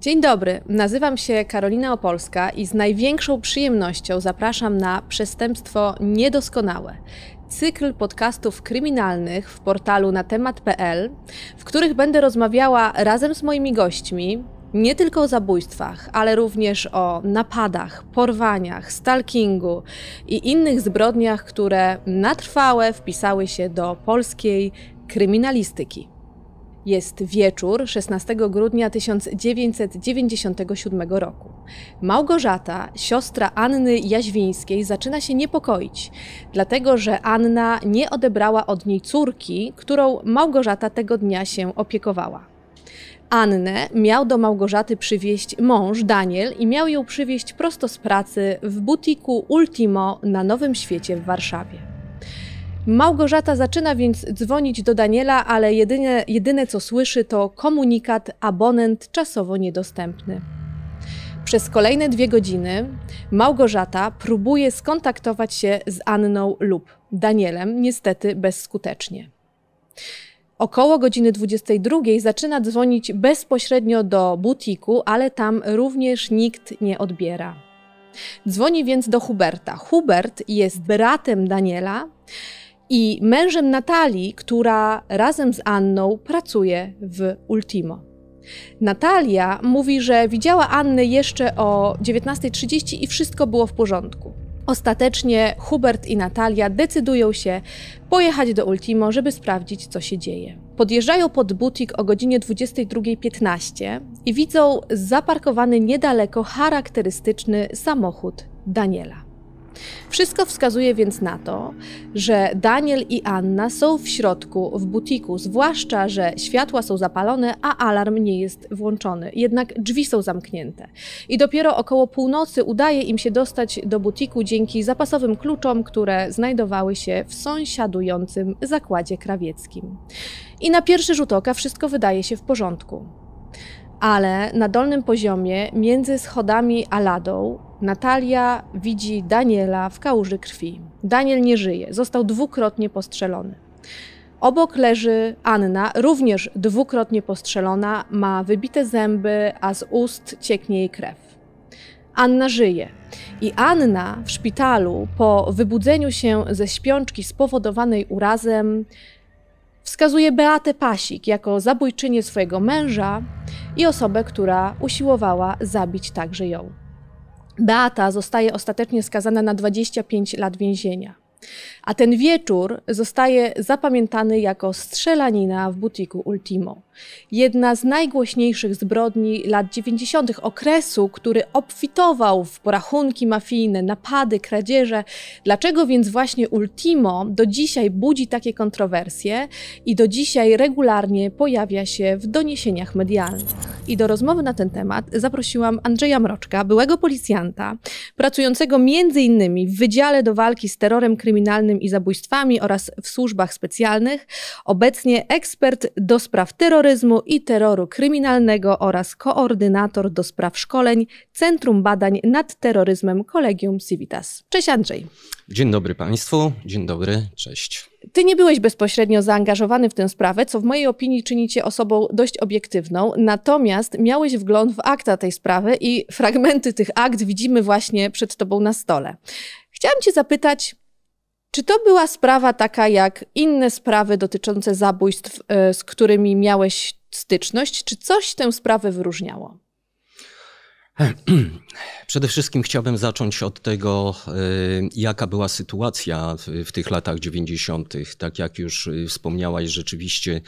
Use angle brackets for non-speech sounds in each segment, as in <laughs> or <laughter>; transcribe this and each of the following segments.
Dzień dobry, nazywam się Karolina Opolska i z największą przyjemnością zapraszam na Przestępstwo Niedoskonałe, cykl podcastów kryminalnych w portalu na temat.pl, w których będę rozmawiała razem z moimi gośćmi nie tylko o zabójstwach, ale również o napadach, porwaniach, stalkingu i innych zbrodniach, które na trwałe wpisały się do polskiej kryminalistyki. Jest wieczór 16 grudnia 1997 roku. Małgorzata, siostra Anny Jaźwińskiej, zaczyna się niepokoić, dlatego że Anna nie odebrała od niej córki, którą Małgorzata tego dnia się opiekowała. Annę miał do Małgorzaty przywieźć mąż Daniel i miał ją przywieźć prosto z pracy w butiku Ultimo na Nowym Świecie w Warszawie. Małgorzata zaczyna więc dzwonić do Daniela, ale jedynie, jedyne co słyszy to komunikat abonent czasowo niedostępny. Przez kolejne dwie godziny Małgorzata próbuje skontaktować się z Anną lub Danielem, niestety bezskutecznie. Około godziny 22 zaczyna dzwonić bezpośrednio do butiku, ale tam również nikt nie odbiera. Dzwoni więc do Huberta. Hubert jest bratem Daniela i mężem Natalii, która razem z Anną pracuje w Ultimo. Natalia mówi, że widziała Annę jeszcze o 19.30 i wszystko było w porządku. Ostatecznie Hubert i Natalia decydują się pojechać do Ultimo, żeby sprawdzić, co się dzieje. Podjeżdżają pod butik o godzinie 22.15 i widzą zaparkowany niedaleko charakterystyczny samochód Daniela. Wszystko wskazuje więc na to, że Daniel i Anna są w środku, w butiku, zwłaszcza, że światła są zapalone, a alarm nie jest włączony. Jednak drzwi są zamknięte. I dopiero około północy udaje im się dostać do butiku dzięki zapasowym kluczom, które znajdowały się w sąsiadującym zakładzie krawieckim. I na pierwszy rzut oka wszystko wydaje się w porządku. Ale na dolnym poziomie, między schodami a ladą, Natalia widzi Daniela w kałuży krwi. Daniel nie żyje, został dwukrotnie postrzelony. Obok leży Anna, również dwukrotnie postrzelona, ma wybite zęby, a z ust cieknie jej krew. Anna żyje. I Anna w szpitalu, po wybudzeniu się ze śpiączki spowodowanej urazem, wskazuje Beatę Pasik jako zabójczynię swojego męża i osobę, która usiłowała zabić także ją. Beata zostaje ostatecznie skazana na 25 lat więzienia. A ten wieczór zostaje zapamiętany jako strzelanina w butiku Ultimo. Jedna z najgłośniejszych zbrodni lat 90. okresu, który obfitował w porachunki mafijne, napady, kradzieże. Dlaczego więc właśnie Ultimo do dzisiaj budzi takie kontrowersje i do dzisiaj regularnie pojawia się w doniesieniach medialnych? I do rozmowy na ten temat zaprosiłam Andrzeja Mroczka, byłego policjanta, pracującego m.in. w Wydziale do Walki z Terrorem Kryminalnym i Zabójstwami oraz w służbach specjalnych, obecnie ekspert do spraw terroryzmu i terroru kryminalnego oraz koordynator do spraw szkoleń Centrum Badań nad Terroryzmem Kolegium Civitas. Cześć Andrzej. Dzień dobry Państwu, dzień dobry, cześć. Ty nie byłeś bezpośrednio zaangażowany w tę sprawę, co w mojej opinii czyni cię osobą dość obiektywną, natomiast miałeś wgląd w akta tej sprawy i fragmenty tych akt widzimy właśnie przed tobą na stole. Chciałam cię zapytać, czy to była sprawa taka jak inne sprawy dotyczące zabójstw, e, z którymi miałeś styczność? Czy coś tę sprawę wyróżniało? <clears throat> Przede wszystkim chciałbym zacząć od tego, e, jaka była sytuacja w tych latach 90. Tak jak już e, wspomniałaś, rzeczywiście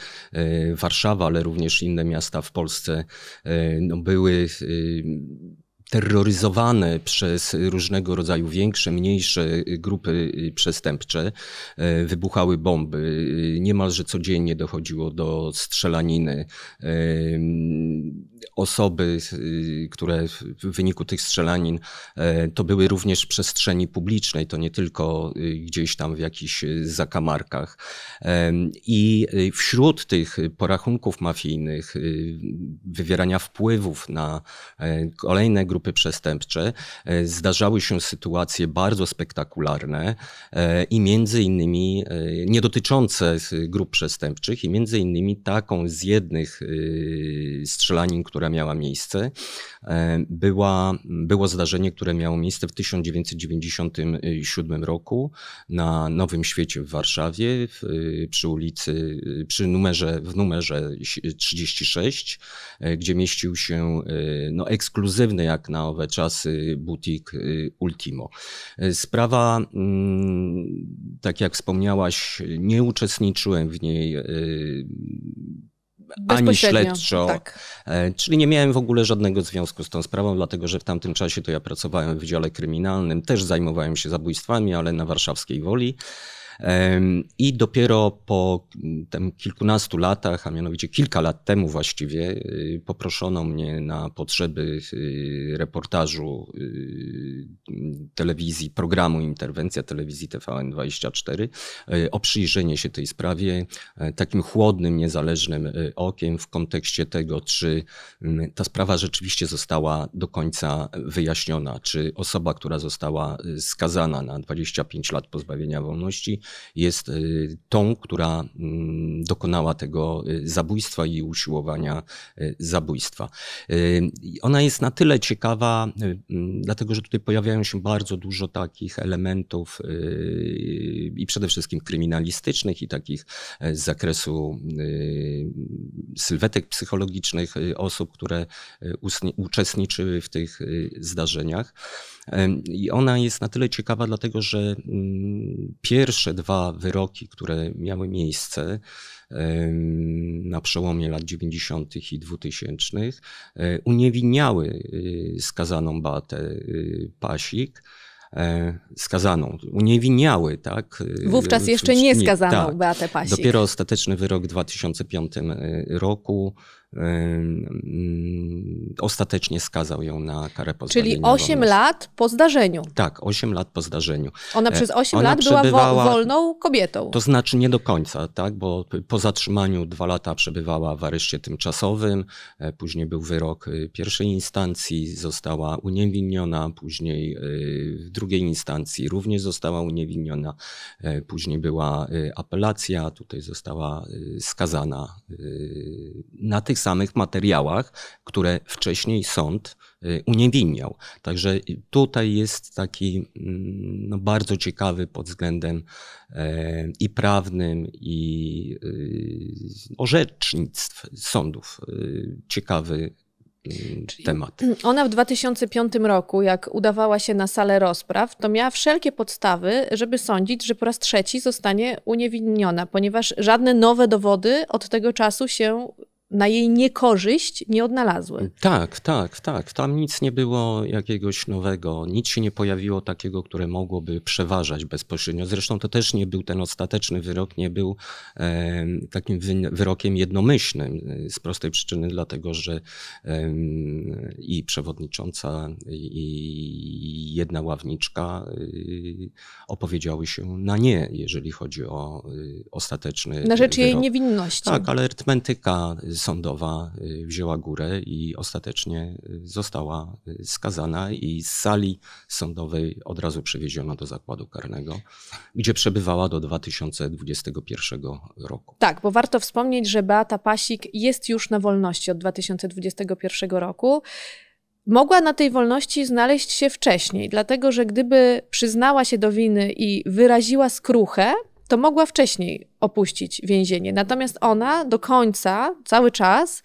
Warszawa, ale również inne miasta w Polsce no, były terroryzowane przez różnego rodzaju większe, mniejsze grupy przestępcze. E, wybuchały bomby, e, niemalże codziennie dochodziło do strzelaniny. E, osoby, y, które w wyniku tych strzelanin e, to były również w przestrzeni publicznej, to nie tylko y, gdzieś tam w jakichś y, zakamarkach. I wśród tych porachunków mafijnych, wywierania wpływów na e, kolejne grupy przestępcze, e, zdarzały się sytuacje bardzo spektakularne i między innymi nie dotyczące grup przestępczych i między innymi taką z jednych strzelanin, która miała miejsce, e, była, było zdarzenie, które miało miejsce w 1997 roku na Nowym Świecie w Warszawie, w, e, przy ulicy, e, przy numerze, w numerze 36, gdzie mieścił się no, ekskluzywny jak na owe czasy butik Ultimo. Sprawa, mm, tak jak wspomniałaś, nie uczestniczyłem w niej ani śledczo. Tak. E, czyli nie miałem w ogóle żadnego związku z tą sprawą, dlatego że w tamtym czasie to ja pracowałem w Wydziale kryminalnym, też zajmowałem się zabójstwami, ale na warszawskiej woli. I dopiero po mm, tam kilkunastu latach, a mianowicie kilka lat temu właściwie, y, poproszono mnie na potrzeby y, reportażu y, telewizji, programu Interwencja Telewizji TVN24 o przyjrzenie się tej sprawie takim chłodnym, niezależnym okiem w kontekście tego, czy mm, ta sprawa rzeczywiście została do końca wyjaśniona, czy osoba, która została skazana na 25 lat pozbawienia wolności, jest y, tą, która mm, dokonała tego y, zabójstwa i usiłowania y, zabójstwa. Ona jest na tyle ciekawa, mm, dlatego że tutaj pojawiają się bardzo dużo takich elementów i przede wszystkim kryminalistycznych i takich e, z zakresu sylwetek psychologicznych osób, które e, uczestniczyły w tych zdarzeniach. I ona jest na tyle ciekawa, dlatego że mm, pierwsze dwa wyroki, które miały miejsce na przełomie lat 90. i 2000, e, uniewinniały y, skazaną Beatę y, Pasik e, skazaną, uniewiniały, tak? Y, Wówczas jeszcze nie skazaną nie, tak. Beatę Pasik. Dopiero ostateczny wyrok w 2005 roku ostatecznie skazał ją na karę pozbawienia Czyli 8 wolności. lat po zdarzeniu. Tak, 8 lat po zdarzeniu. Ona e, przez 8 Ona lat była wolną kobietą. To znaczy nie do końca, tak, bo po zatrzymaniu 2 lata przebywała w areszcie tymczasowym, e, później był wyrok y, pierwszej instancji, została uniewinniona, później y, w drugiej instancji również została uniewinniona, e, później była y, apelacja, tutaj została skazana na tych samych materiałach, które wcześniej sąd y, uniewinniał. Także tutaj jest taki mm, no, bardzo ciekawy pod względem e, i prawnym, i e, orzecznictw sądów e, ciekawy mm, temat. Ona w 2005 roku, jak udawała się na salę rozpraw, to miała wszelkie podstawy, żeby sądzić, że po raz trzeci zostanie uniewinniona, ponieważ żadne nowe dowody od tego czasu się na jej niekorzyść nie odnalazły. Tak, tak, tak. Tam nic nie było jakiegoś nowego, nic się nie pojawiło takiego, które mogłoby przeważać bezpośrednio. Zresztą to też nie był ten ostateczny wyrok, nie był e, takim wyrokiem jednomyślnym e, z prostej przyczyny, dlatego że e, i przewodnicząca, i jedna ławniczka e, opowiedziały się na nie, jeżeli chodzi o y, ostateczny. Na rzecz wyrok. jej niewinności. Tak, ale arytmetyka z sądowa y, wzięła górę i ostatecznie y, została y, skazana i z sali sądowej od razu przewieziona do zakładu karnego, gdzie przebywała do 2021 roku. Tak, bo warto wspomnieć, że Beata Pasik jest już na wolności od 2021 roku mogła na tej wolności znaleźć się wcześniej, dlatego że gdyby przyznała się do winy i wyraziła skruchę, to mogła wcześniej opuścić więzienie. Natomiast ona do końca, cały czas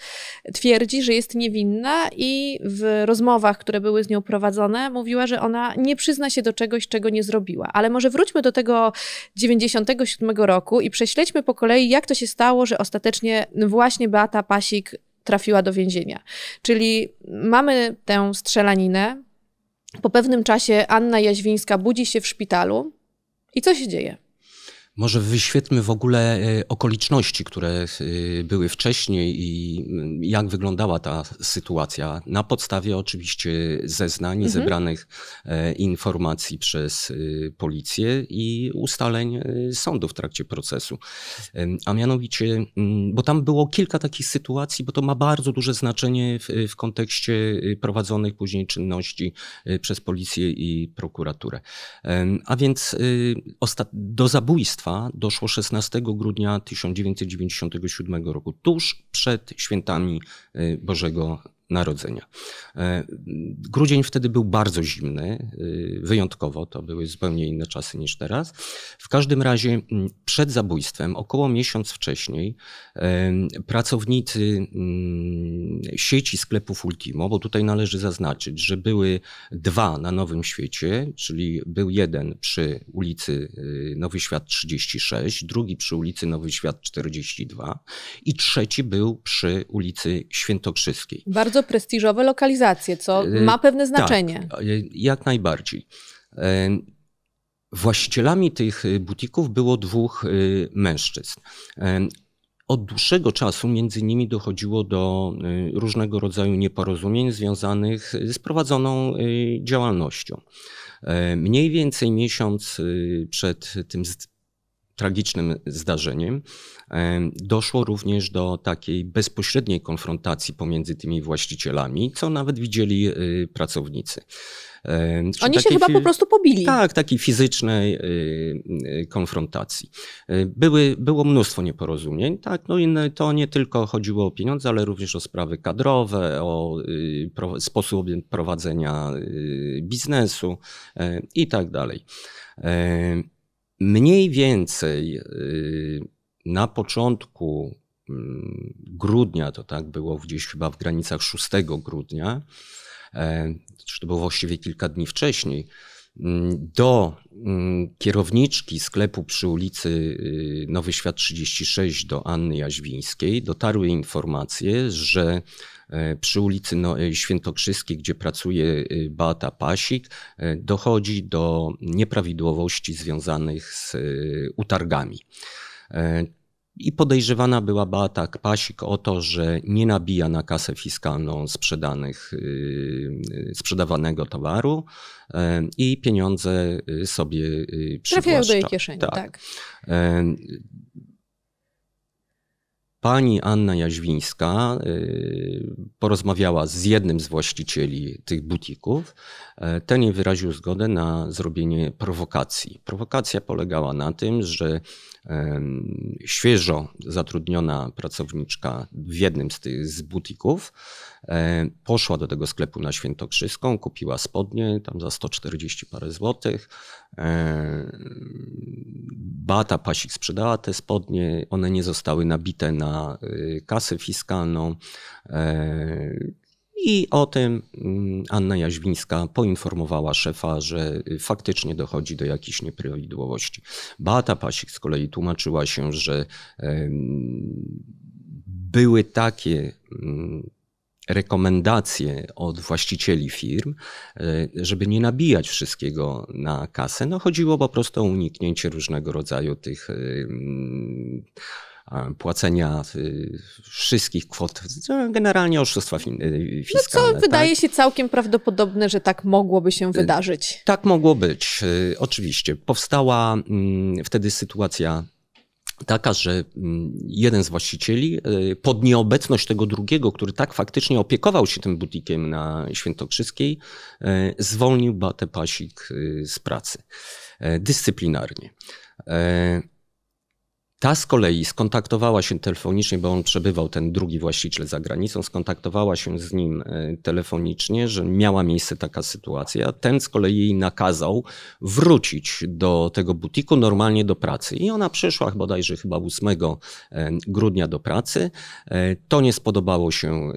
twierdzi, że jest niewinna i w rozmowach, które były z nią prowadzone, mówiła, że ona nie przyzna się do czegoś, czego nie zrobiła. Ale może wróćmy do tego 97 roku i prześledźmy po kolei, jak to się stało, że ostatecznie właśnie Beata Pasik trafiła do więzienia. Czyli mamy tę strzelaninę. Po pewnym czasie Anna Jaźwińska budzi się w szpitalu. I co się dzieje? Może wyświetlmy w ogóle e, okoliczności, które e, były wcześniej i mm, jak wyglądała ta sytuacja. Na podstawie oczywiście zeznań, mhm. zebranych e, informacji przez policję i ustaleń sądu w trakcie procesu. A mianowicie, mm, bo tam było kilka takich sytuacji, bo to ma bardzo duże znaczenie w, w kontekście prowadzonych później czynności przez policję i prokuraturę. A więc do zabójstwa doszło 16 grudnia 1997 roku, tuż przed świętami y, Bożego Narodzenia. E, grudzień wtedy był bardzo zimny, e, wyjątkowo, to były zupełnie inne czasy niż teraz. W każdym razie mm, przed zabójstwem, około miesiąc wcześniej, e, pracownicy mm, sieci sklepów Ultimo, bo tutaj należy zaznaczyć, że były dwa na Nowym Świecie, czyli był jeden przy ulicy Nowy Świat 36, drugi przy ulicy Nowy Świat 42 i trzeci był przy ulicy Świętokrzyskiej. Bardzo bardzo prestiżowe lokalizacje, co e, ma pewne tak, znaczenie. Tak, jak najbardziej. E, właścicielami tych butików było dwóch mężczyzn. Od dłuższego czasu między nimi dochodziło do różnego rodzaju nieporozumień związanych z prowadzoną działalnością. Mniej więcej miesiąc przed tym tragicznym zdarzeniem, doszło również do takiej bezpośredniej konfrontacji pomiędzy tymi właścicielami, co nawet widzieli y, pracownicy. Czy Oni się chyba po prostu pobili. Tak, takiej fizycznej y, y, konfrontacji. Były, było mnóstwo nieporozumień, tak, no i to nie tylko chodziło o pieniądze, ale również o sprawy kadrowe, o sposób prowadzenia biznesu i tak dalej. Mniej więcej y, na początku mm, grudnia, to tak było gdzieś chyba w granicach 6 grudnia, e, czy to było właściwie kilka dni wcześniej, mm, do mm, kierowniczki sklepu przy ulicy y, Nowy Świat 36 do Anny Jaźwińskiej dotarły informacje, że E, przy ulicy no- e, Świętokrzyskiej, gdzie pracuje e, Beata Pasik, dochodzi do nieprawidłowości związanych z utargami. I podejrzewana była Beata Pasik o to, że nie nabija na kasę fiskalną sprzedanych, sprzedawanego towaru i pieniądze sobie przywłaszcza. Trafiają do jej kieszeni, tak. tak. Pani Anna Jaźwińska y, porozmawiała z jednym z właścicieli tych butików. E, ten jej wyraził zgodę na zrobienie prowokacji. Prowokacja polegała na tym, że świeżo zatrudniona pracowniczka w jednym z tych z butików poszła do tego sklepu na Świętokrzyską, kupiła spodnie tam za 140 parę złotych. Bata Pasik sprzedała te spodnie, one nie zostały nabite na y, kasę fiskalną. I o tym mm, Anna Jaźwińska poinformowała szefa, że faktycznie dochodzi do jakichś nieprawidłowości. Beata Pasik z kolei tłumaczyła się, że były takie mm, rekomendacje od właścicieli firm, e, żeby nie nabijać wszystkiego na kasę. No chodziło po prostu o uniknięcie różnego rodzaju tych E, płacenia e, wszystkich kwot, e, generalnie oszustwa fiskalne. No co wydaje tak? się całkiem prawdopodobne, że tak mogłoby się wydarzyć. Tak mogło być, oczywiście. Powstała mm, wtedy sytuacja taka, że mm, jeden z właścicieli pod nieobecność tego drugiego, który tak faktycznie opiekował się tym butikiem na Świętokrzyskiej, zwolnił Batę Pasik z pracy dyscyplinarnie. Ta z kolei skontaktowała się telefonicznie, bo on przebywał, ten drugi właściciel za granicą, skontaktowała się z nim e, telefonicznie, że miała miejsce taka sytuacja. Ten z kolei jej nakazał wrócić do tego butiku normalnie do pracy. I ona przyszła bodajże chyba 8 e, grudnia do pracy. E, to nie spodobało się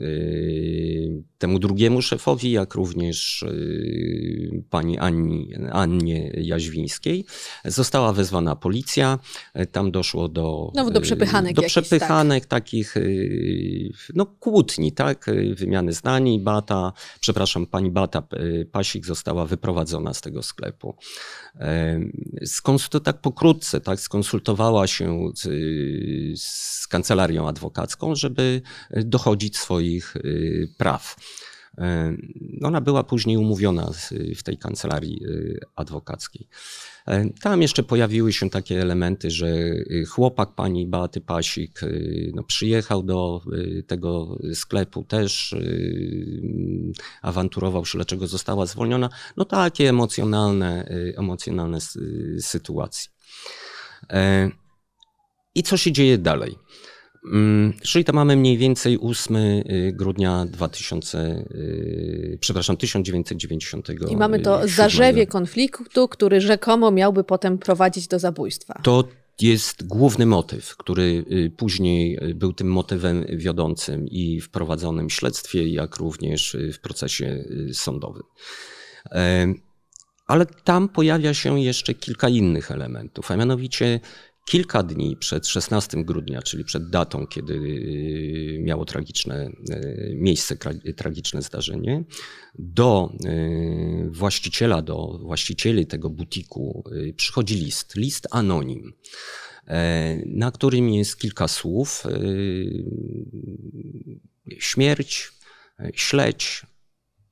temu drugiemu szefowi, jak również y, pani Anni, Annie Jaźwińskiej. Została wezwana policja, y, tam doszło do... No, do y, przepychanek Do tak. przepychanek tak. takich, no kłótni, tak, wymiany zdań. Bata, przepraszam, pani Bata Pasik została wyprowadzona z tego sklepu. Skonsultowała tak pokrótce, tak, skonsultowała się z, z kancelarią adwokacką, żeby dochodzić swoich praw. E, ona była później umówiona w tej kancelarii e, adwokackiej. E, tam jeszcze pojawiły się takie elementy, że chłopak pani Beaty Pasik no, przyjechał do tego sklepu też, awanturował się, dlaczego została zwolniona. No takie emocjonalne, emocjonalne sytuacje. I co się dzieje dalej? Mm, czyli to mamy mniej więcej 8 y, grudnia 2000, y, przepraszam, 1990. I mamy to zarzewie konfliktu, który rzekomo miałby potem prowadzić do zabójstwa. To jest główny motyw, który y, później był tym motywem wiodącym i w prowadzonym śledztwie, jak również w procesie sądowym. E, ale tam pojawia się jeszcze kilka innych elementów, a mianowicie Kilka dni przed 16 grudnia, czyli przed datą, kiedy y, miało tragiczne y, miejsce, tragiczne zdarzenie, do y, właściciela, do właścicieli tego butiku przychodzi list, list anonim, e, na którym jest kilka słów: śmierć, e, śledź,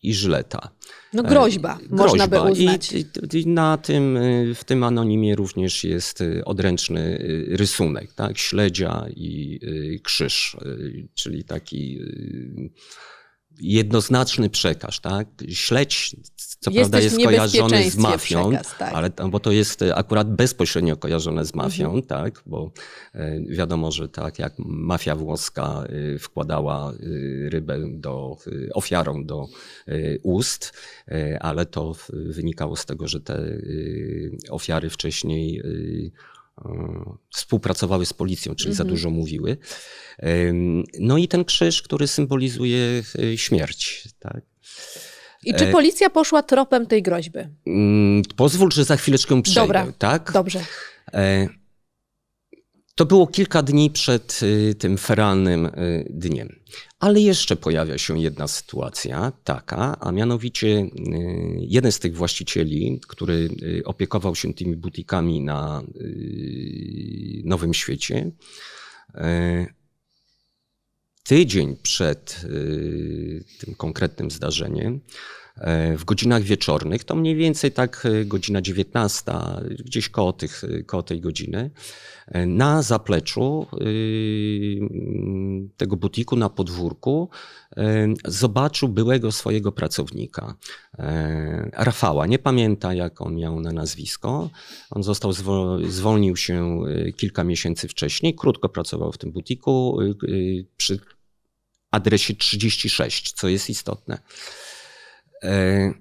i Żleta. No groźba, groźba. E, można by uznać. I, i na tym, y, w tym anonimie również jest y, odręczny y, rysunek, tak? śledzia i krzyż, czyli taki jednoznaczny przekaz, tak? Śledź, co Jesteś prawda jest kojarzony z mafią, przekaz, tak. ale tak. bo to jest akurat bezpośrednio kojarzone z mafią, mhm. tak? Bo e, wiadomo, że tak jak mafia włoska e, wkładała e, rybę do, ofiarą do ust, ale to wynikało z tego, że te ofiary wcześniej Y, współpracowały z policją, czyli mhm. za dużo mówiły. No i ten krzyż, który symbolizuje y, śmierć. Tak? I czy e, policja poszła tropem tej groźby? Mm, pozwól, że za chwileczkę przejdę. Dobra, tak? dobrze. E, to było kilka dni przed y, tym feralnym y, dniem. Ale jeszcze pojawia się jedna sytuacja taka, a mianowicie y, jeden z tych właścicieli, który opiekował się tymi butikami na Nowym Świecie, tydzień przed tym konkretnym zdarzeniem, E, w godzinach wieczornych, to mniej więcej tak e, godzina 19, gdzieś koło, tych, e, koło tej godziny, na zapleczu mm, tego butiku na podwórku zobaczył byłego swojego pracownika, Rafała. Nie pamięta, jak on miał na nazwisko. On został, zwolnił się kilka miesięcy wcześniej, krótko pracował w tym butiku przy adresie 36, co jest istotne. E,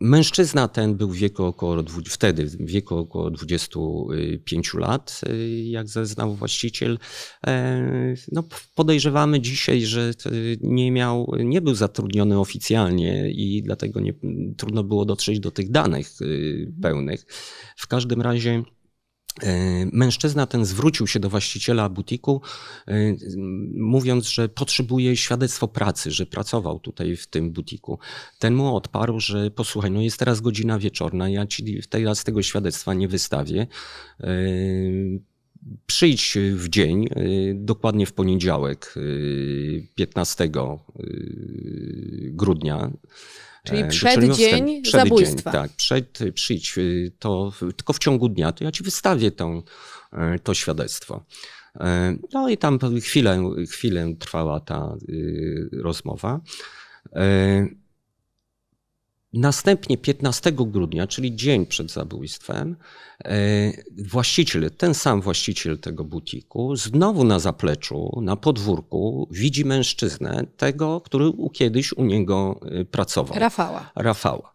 mężczyzna ten był w wieku około, wtedy w wieku około 25 lat, e, jak zeznał właściciel. E, no, podejrzewamy dzisiaj, że nie miał, nie był zatrudniony oficjalnie i dlatego nie, trudno było dotrzeć do tych danych pełnych. W każdym razie E, mężczyzna ten zwrócił się do właściciela butiku, e, mówiąc, że potrzebuje świadectwo pracy, że pracował tutaj w tym butiku. Ten mu odparł, że posłuchaj, no jest teraz godzina wieczorna, ja ci teraz tego świadectwa nie wystawię e, przyjdź w dzień, dokładnie w poniedziałek, 15 grudnia. Czyli e, przed dzień przed zabójstwa. Dzień, tak, przed, przyjdź, y, to tylko w ciągu dnia, to ja ci wystawię tą, e, to świadectwo. E, no i tam chwilę, chwilę trwała ta y, rozmowa. Następnie 15 grudnia, czyli dzień przed zabójstwem, e, właściciel, ten sam właściciel tego butiku, znowu na zapleczu, na podwórku, widzi mężczyznę, tego, który kiedyś u niego e, pracował. Rafała. Rafała.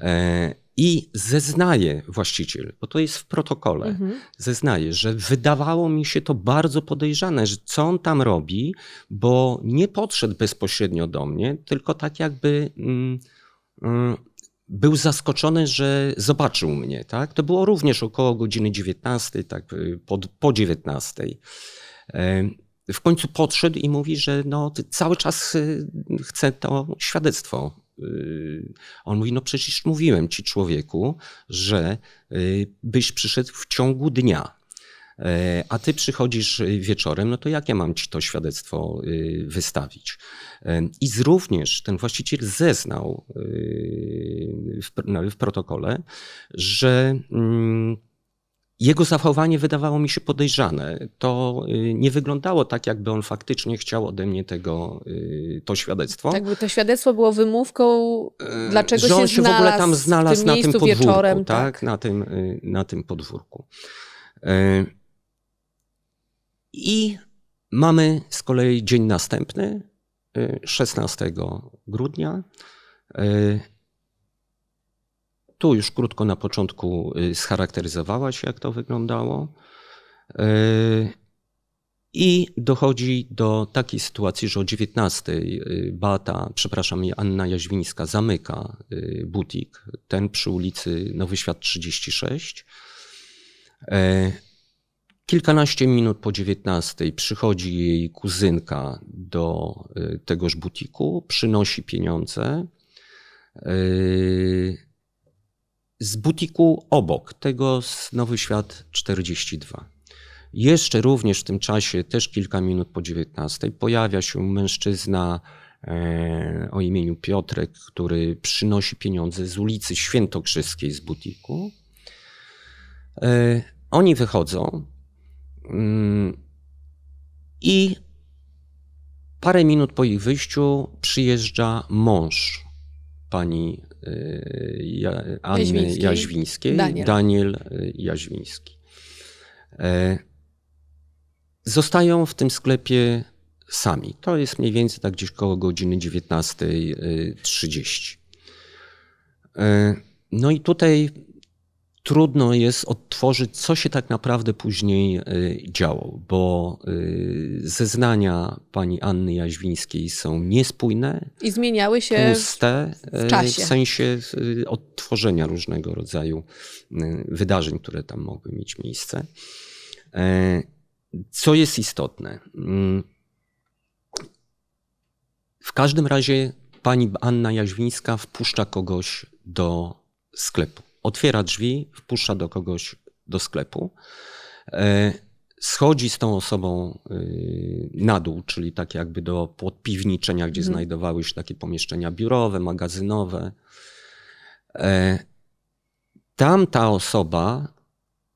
E, I zeznaje właściciel, bo to jest w protokole, mhm. zeznaje, że wydawało mi się to bardzo podejrzane, że co on tam robi, bo nie podszedł bezpośrednio do mnie, tylko tak jakby. Mm, Mm, był zaskoczony, że zobaczył mnie. Tak? To było również około godziny 19, tak, y, po, po 19. Y, w końcu podszedł i mówi, że no, cały czas y, chce to świadectwo. On mówi, no przecież mówiłem ci człowieku, że byś przyszedł w ciągu dnia. E, a ty przychodzisz y, wieczorem, no to jak ja mam ci to świadectwo y, wystawić? E, I również ten właściciel zeznał y, w, no, w protokole, że mm, jego zachowanie wydawało mi się podejrzane. To nie wyglądało tak, jakby on faktycznie chciał ode mnie tego, to świadectwo. Jakby to świadectwo było wymówką, e, dlaczego że się on się w ogóle tam znalazł tym na tym podwórku. Wieczorem, tak? tak? Na, tym, na tym podwórku. I mamy z kolei dzień następny, 16 y, grudnia. Y, tu już krótko na początku y, scharakteryzowałaś, jak to wyglądało. I dochodzi do takiej sytuacji, że o 19 Bata, przepraszam, Anna Jaźwińska zamyka butik, ten przy ulicy Nowy Świat 36. Kilkanaście minut po dziewiętnastej przychodzi jej kuzynka do y, tegoż butiku, przynosi pieniądze. Y, z butiku obok tego z Nowy Świat 42. Jeszcze również w tym czasie, też kilka minut po dziewiętnastej, pojawia się mężczyzna e, o imieniu Piotrek, który przynosi pieniądze z ulicy Świętokrzyskiej z butiku. E, oni wychodzą, Mm. I parę minut po ich wyjściu przyjeżdża mąż pani y, Anny Jaźwińskiej, Jaźwińskiej Daniel. Daniel y, Jaźwiński. E, zostają w tym sklepie sami. To jest mniej więcej tak gdzieś koło godziny 19.30. Y, e, no i tutaj trudno jest odtworzyć, co się tak naprawdę później e, działo, bo e, zeznania pani Anny Jaźwińskiej są niespójne. I zmieniały się puste, w e, czasie. W sensie odtworzenia różnego rodzaju wydarzeń, które tam mogły mieć miejsce. Co jest istotne? Mm. W każdym razie pani Anna Jaźwińska wpuszcza kogoś do sklepu otwiera drzwi, wpuszcza do kogoś do sklepu, e, schodzi z tą osobą e, na dół, czyli tak jakby do podpiwniczenia, gdzie mhm. znajdowały się takie pomieszczenia biurowe, magazynowe. E, tam ta osoba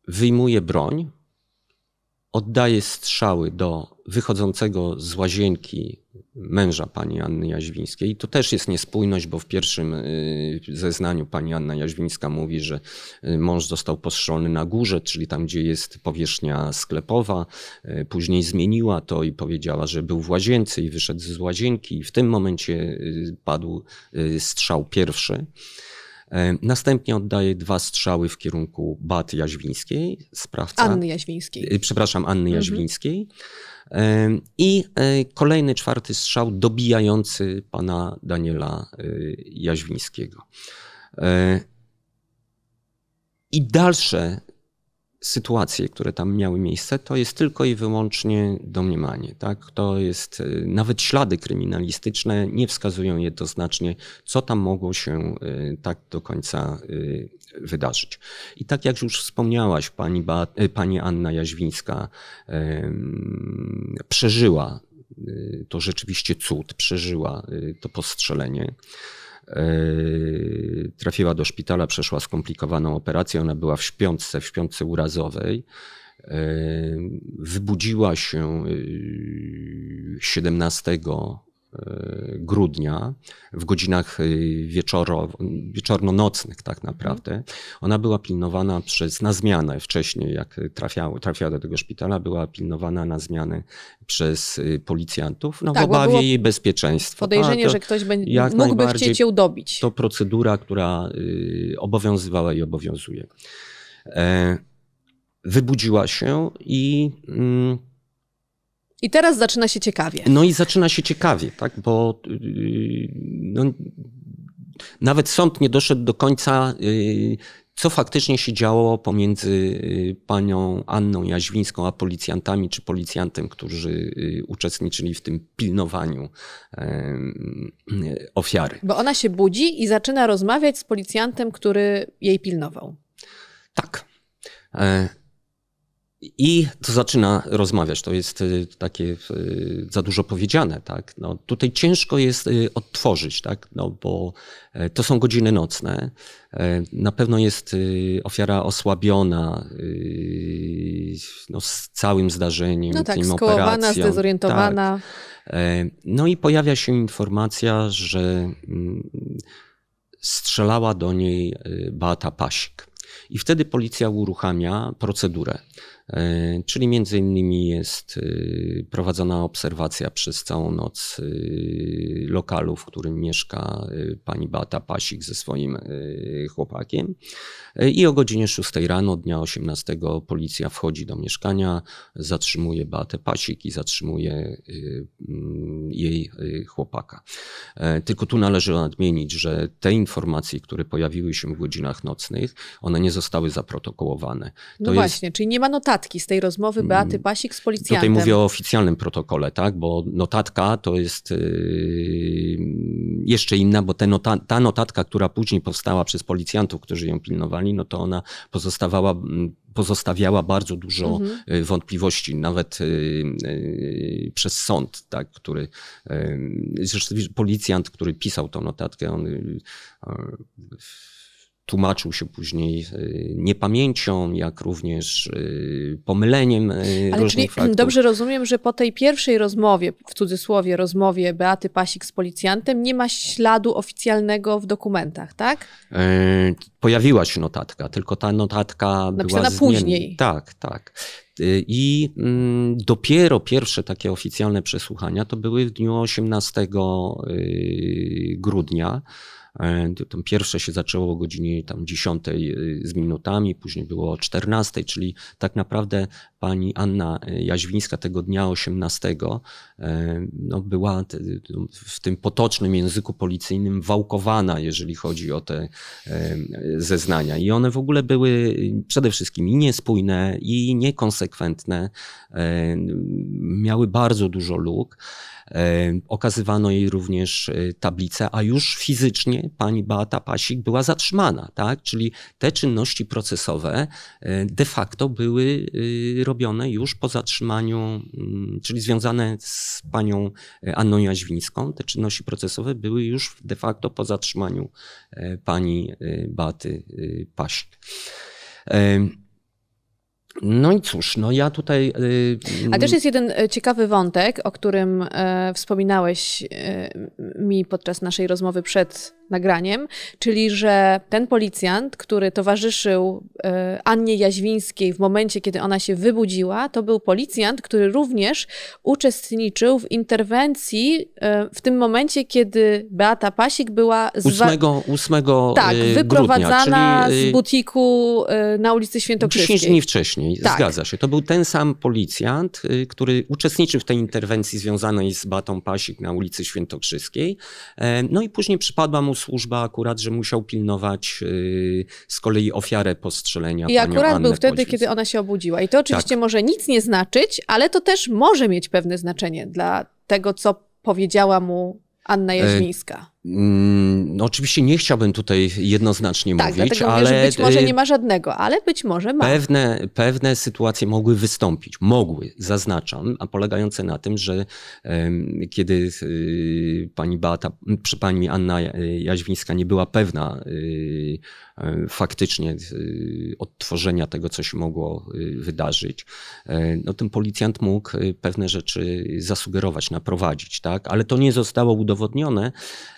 wyjmuje broń, oddaje strzały do wychodzącego z łazienki męża pani Anny Jaźwińskiej. I to też jest niespójność, bo w pierwszym y, zeznaniu pani Anna Jaźwińska mówi, że y, mąż został postrzelony na górze, czyli tam, gdzie jest powierzchnia sklepowa. Y, później zmieniła to i powiedziała, że był w łazience i wyszedł z łazienki. I w tym momencie padł strzał pierwszy. E, następnie oddaje dwa strzały w kierunku Baty Jaźwińskiej, sprawca. Anny Jaźwińskiej. E, przepraszam, Anny mhm. Jaźwińskiej. Mhm. I kolejny czwarty strzał dobijający pana Daniela Jaźwińskiego. I dalsze sytuacje, które tam miały miejsce, to jest tylko i wyłącznie domniemanie. Tak? To jest, e, nawet ślady kryminalistyczne nie wskazują jednoznacznie, co tam mogło się e, tak do końca e, wydarzyć. I tak jak już wspomniałaś, pani, ba, pani Anna Jaźwińska przeżyła to rzeczywiście cud, przeżyła to postrzelenie. E, trafiła do szpitala, przeszła skomplikowaną operację. Ona była w śpiączce, w śpiączce urazowej. E, wybudziła się 17 e, E, grudnia w godzinach e, wieczoro, wieczorno-nocnych tak naprawdę. Ona była pilnowana przez, na zmianę wcześniej, jak trafiało, trafiała do tego szpitala, była pilnowana na zmianę przez e, policjantów, no tak, w obawie jej bezpieczeństwa. Podejrzenie, to, tak, że ktoś będzie, mógłby chcieć ją dobić. To procedura, która obowiązywała i obowiązuje. wybudziła się i... Mm, i teraz zaczyna się ciekawie. No i zaczyna się ciekawie, tak? Bo y, no, nawet sąd nie doszedł do końca, y, co faktycznie się działo pomiędzy y, panią Anną Jaźwińską a policjantami, czy policjantem, którzy uczestniczyli w tym pilnowaniu ofiary. Bo ona się budzi i zaczyna rozmawiać z policjantem, który jej pilnował. Tak. E, i to zaczyna rozmawiać. To jest y, takie y, za dużo powiedziane, tak? No, tutaj ciężko jest y, odtworzyć, tak? No, bo e, to są godziny nocne. E, na pewno jest ofiara osłabiona no, z całym zdarzeniem. No tak, skołowana, zdezorientowana. Tak. E, no i pojawia się informacja, że mm, strzelała do niej Bata Pasik. I wtedy policja uruchamia procedurę. E, czyli między innymi jest e, prowadzona obserwacja przez całą noc e, lokalu, w którym mieszka pani Bata Pasik ze swoim chłopakiem. I o godzinie 6 rano dnia 18 policja wchodzi do mieszkania, zatrzymuje Beatę Pasik i zatrzymuje y, mm, jej y, chłopaka. E, tylko tu należy nadmienić, że te informacje, które pojawiły się w godzinach nocnych, one nie zostały zaprotokołowane. no właśnie, czyli nie ma notatki z tej rozmowy mm. Beaty Pasik z policjantem. Tutaj mówię o oficjalnym protokole, tak? bo notatka to jest y, jeszcze inna, bo ta notatka, która później powstała przez policjantów, którzy ją pilnowali, no to ona pozostawała, mm, pozostawiała bardzo dużo mhm. Y, wątpliwości, nawet y, y, przez sąd, tak, który, zresztą policjant, który pisał tą notatkę, on tłumaczył się później y, niepamięcią, jak również y, pomyleniem y, Ale różnych czyli faktów. Dobrze rozumiem, że po tej pierwszej rozmowie, w cudzysłowie rozmowie Beaty Pasik z policjantem, nie ma śladu oficjalnego w dokumentach, tak? E, pojawiła się notatka, tylko ta notatka Napisana była zmienna. później. Tak, tak. I mm, dopiero pierwsze takie oficjalne przesłuchania to były w dniu 18 grudnia. E, tam pierwsze się zaczęło o godzinie tam 10 e, z minutami, później było o 14, czyli tak naprawdę pani Anna e, Jaźwińska tego dnia 18 no, była no, w tym potocznym języku policyjnym wałkowana, jeżeli chodzi o te zeznania. I one w ogóle były przede wszystkim i niespójne, i niekonsekwentne, miały bardzo dużo luk. E, okazywano jej również e, tablicę, a już fizycznie pani Beata Pasik była zatrzymana, tak? Czyli te czynności procesowe e, de facto były robione już po zatrzymaniu, mm, czyli związane z panią Anną Jaźwińską. Te czynności procesowe były już de facto po zatrzymaniu pani Beaty Pasik. No i cóż, no ja tutaj. Y, A też jest jeden e, ciekawy wątek, o którym e, wspominałeś e, mi podczas naszej rozmowy przed nagraniem, czyli że ten policjant, który towarzyszył e, Annie Jaźwińskiej w momencie, kiedy ona się wybudziła, to był policjant, który również uczestniczył w interwencji e, w tym momencie, kiedy Beata Pasik była zwa- 8, 8 tak, wyprowadzana czyli... z e, butiku na ulicy Świętokrzyskiej. 10 dni wcześniej, tak. zgadza się. To był ten sam policjant, który uczestniczył w tej interwencji związanej z Beatą Pasik na ulicy Świętokrzyskiej. No i później przypadła mu służba akurat, że musiał pilnować y, z kolei ofiarę postrzelenia. I akurat Annę był wtedy, kiedy ona się obudziła. I to oczywiście tak. może nic nie znaczyć, ale to też może mieć pewne znaczenie dla tego, co powiedziała mu Anna e, Jaźmińska. Mm, no oczywiście nie chciałbym tutaj jednoznacznie tak, mówić, ale mówię, być może y, nie ma żadnego, ale być może ma. Pewne, pewne sytuacje mogły wystąpić, mogły, zaznaczam, a polegające na tym, że kiedy y, pani Bata, przy pani Anna Jaźwińska nie była pewna y, e, faktycznie odtworzenia tego, co się mogło wydarzyć, e, no ten policjant mógł pewne rzeczy zasugerować, naprowadzić, tak? Ale to nie zostało udowodnione.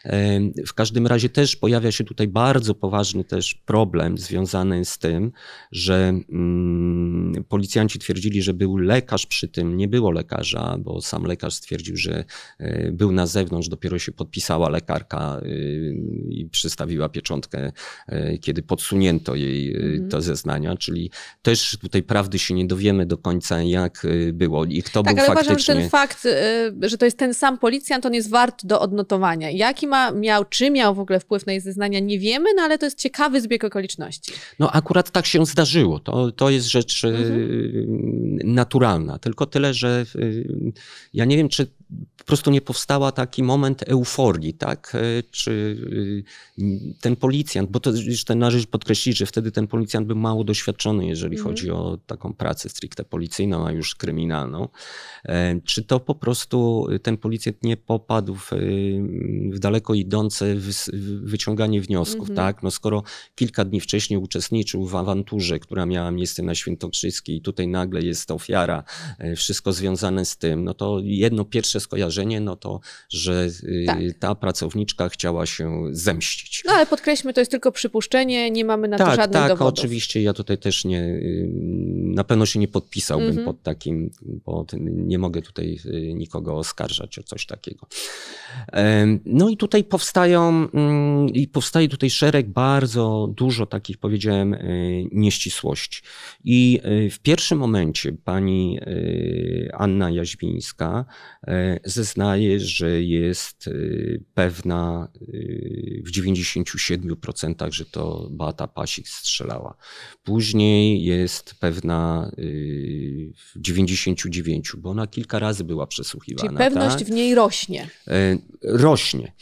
E, E, w każdym razie też pojawia się tutaj bardzo poważny też problem związany z tym, że mm, policjanci twierdzili, że był lekarz przy tym, nie było lekarza, bo sam lekarz stwierdził, że e, był na zewnątrz, dopiero się podpisała lekarka e, i przystawiła pieczątkę, kiedy podsunięto jej mhm. to zeznania, czyli też tutaj prawdy się nie dowiemy do końca, jak było i kto tak, był ale faktycznie. Tak, uważam, że ten fakt, że to jest ten sam policjant, on jest wart do odnotowania. Jaki ma miał, czy miał w ogóle wpływ na jej zeznania, nie wiemy, no ale to jest ciekawy zbieg okoliczności. No akurat tak się zdarzyło. To, to jest rzecz e, mhm. naturalna. Tylko tyle, że e, ja nie wiem, czy po prostu nie powstała taki moment euforii, tak? E, czy e, ten policjant, bo to jeszcze należy podkreślić, że wtedy ten policjant był mało doświadczony, jeżeli mm. chodzi o taką pracę stricte policyjną, a już kryminalną. E, czy to po prostu ten policjant nie popadł w, w daleko idące wyciąganie wniosków, mm -hmm. tak? No skoro kilka dni wcześniej uczestniczył w awanturze, która miała miejsce na Świętokrzyskiej i tutaj nagle jest ofiara, wszystko związane z tym, no to jedno pierwsze skojarzenie, no to, że y, tak. ta pracowniczka chciała się zemścić. No ale podkreślmy, to jest tylko przypuszczenie, nie mamy na tak, to żadnych tak, dowodów. Tak, oczywiście, ja tutaj też nie, y, na pewno się nie podpisałbym mhm. pod takim, bo nie mogę tutaj y, nikogo oskarżać o coś takiego. No i tutaj powstają, mm, i powstaje tutaj szereg bardzo dużo takich, powiedziałem, nieścisłości. I w pierwszym momencie pani Anna Jaźwińska zeznaje, że jest y, pewna y, w 97%, że to Bata Pasik strzelała. Później jest pewna y, w 99%, bo ona kilka razy była przesłuchiwana. Czyli pewność tak? w niej rośnie. E, rośnie.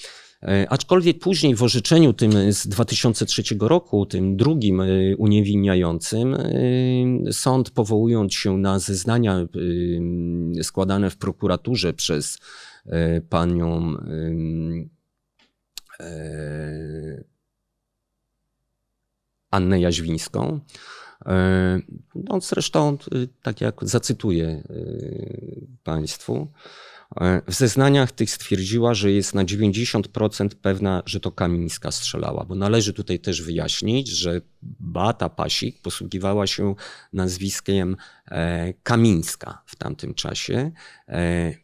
E, aczkolwiek później w orzeczeniu tym z 2003 roku, tym drugim e, uniewinniającym, e, sąd powołując się na zeznania składane w prokuraturze przez panią Annę Jaźwińską, no, zresztą, tak jak zacytuję Państwu, w zeznaniach tych stwierdziła, że jest na 90% pewna, że to Kamińska strzelała, bo należy tutaj też wyjaśnić, że Bata Pasik posługiwała się nazwiskiem e, Kamińska w tamtym czasie. E,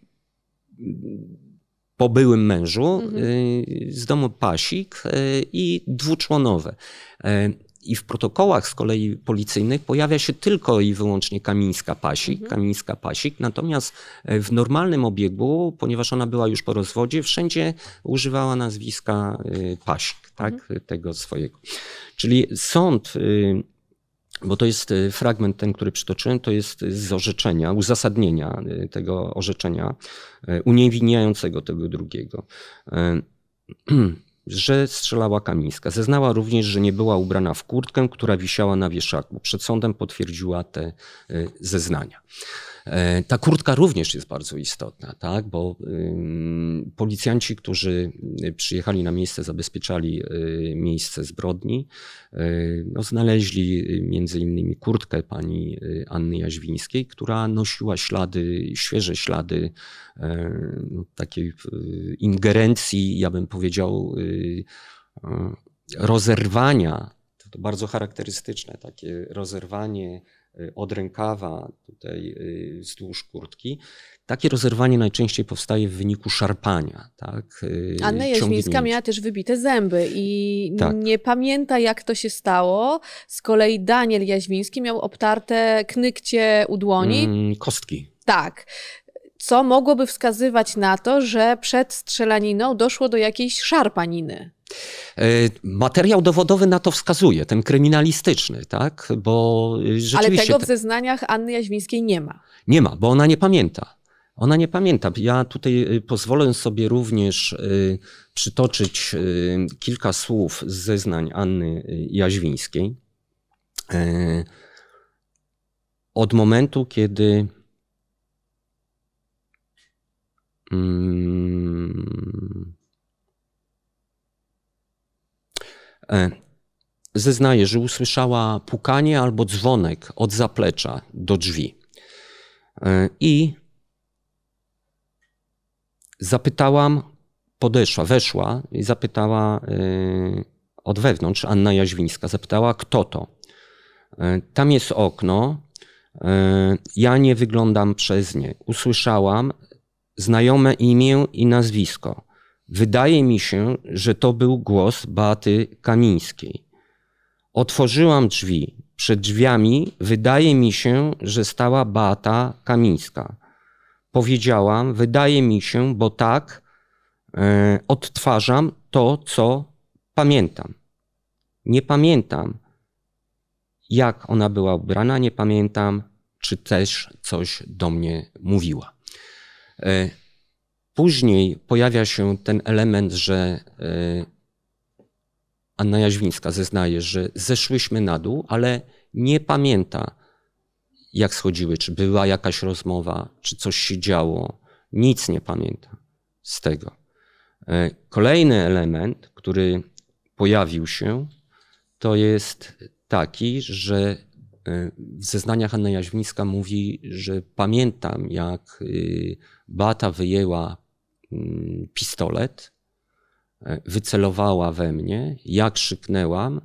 po byłym mężu mhm. Y, z domu Pasik y, i dwuczłonowe. E, i w protokołach z kolei policyjnych pojawia się tylko i wyłącznie Kamińska Pasik, mhm. Kamińska Pasik, natomiast e, w normalnym obiegu, ponieważ ona była już po rozwodzie, wszędzie używała nazwiska e, Pasik, tak, mhm. tego swojego. Czyli sąd e, bo to jest fragment ten, który przytoczyłem, to jest z orzeczenia, uzasadnienia tego orzeczenia uniewinniającego tego drugiego. <clears throat> że strzelała Kamińska. Zeznała również, że nie była ubrana w kurtkę, która wisiała na wieszaku. Przed sądem potwierdziła te e, zeznania. E, ta kurtka również jest bardzo istotna, tak? bo policjanci, którzy y, przyjechali na miejsce, zabezpieczali y, miejsce zbrodni, y, no, znaleźli między innymi kurtkę pani Anny Jaźwińskiej, która nosiła ślady, świeże ślady e, no, takiej ingerencji, ja bym powiedział, e, rozerwania, to, to bardzo charakterystyczne takie rozerwanie Y, od rękawa, tutaj y, wzdłuż kurtki. Takie rozerwanie najczęściej powstaje w wyniku szarpania. Tak? Anna y, Jaźmińska miała też wybite zęby i tak. nie pamięta jak to się stało. Z kolei Daniel Jaźmiński miał obtarte knykcie u dłoni. Mm, kostki. Tak co mogłoby wskazywać na to, że przed strzelaniną doszło do jakiejś szarpaniny. E, materiał dowodowy na to wskazuje, ten kryminalistyczny, tak? Bo e, rzeczywiście Ale tego w zeznaniach Anny Jaźwińskiej nie ma. Nie ma, bo ona nie pamięta. Ona nie pamięta. Ja tutaj e, pozwolę sobie również przytoczyć kilka słów z zeznań Anny Jaźwińskiej. Od momentu, kiedy Mm. E, Zeznaje, że usłyszała pukanie albo dzwonek od zaplecza do drzwi. E, I zapytałam, podeszła, weszła i zapytała e, od wewnątrz, Anna Jaźwińska, zapytała, kto to. Tam jest okno, ja nie wyglądam przez nie. Usłyszałam, znajome imię i nazwisko. Wydaje mi się, że to był głos Baty Kamińskiej. Otworzyłam drzwi. Przed drzwiami wydaje mi się, że stała Bata Kamińska. Powiedziałam, wydaje mi się, bo tak e, odtwarzam to, co pamiętam. Nie pamiętam, jak ona była ubrana, nie pamiętam, czy też coś do mnie mówiła. E, później pojawia się ten element, że e, Anna Jaźwińska zeznaje, że zeszłyśmy na dół, ale nie pamięta, jak schodziły, czy była jakaś rozmowa, czy coś się działo. Nic nie pamięta z tego. E, kolejny element, który pojawił się, to jest taki, że Y, w zeznaniach Hanna Jaźwińska mówi, że pamiętam jak y, Bata wyjęła mm, pistolet, e, wycelowała we mnie, ja krzyknęłam,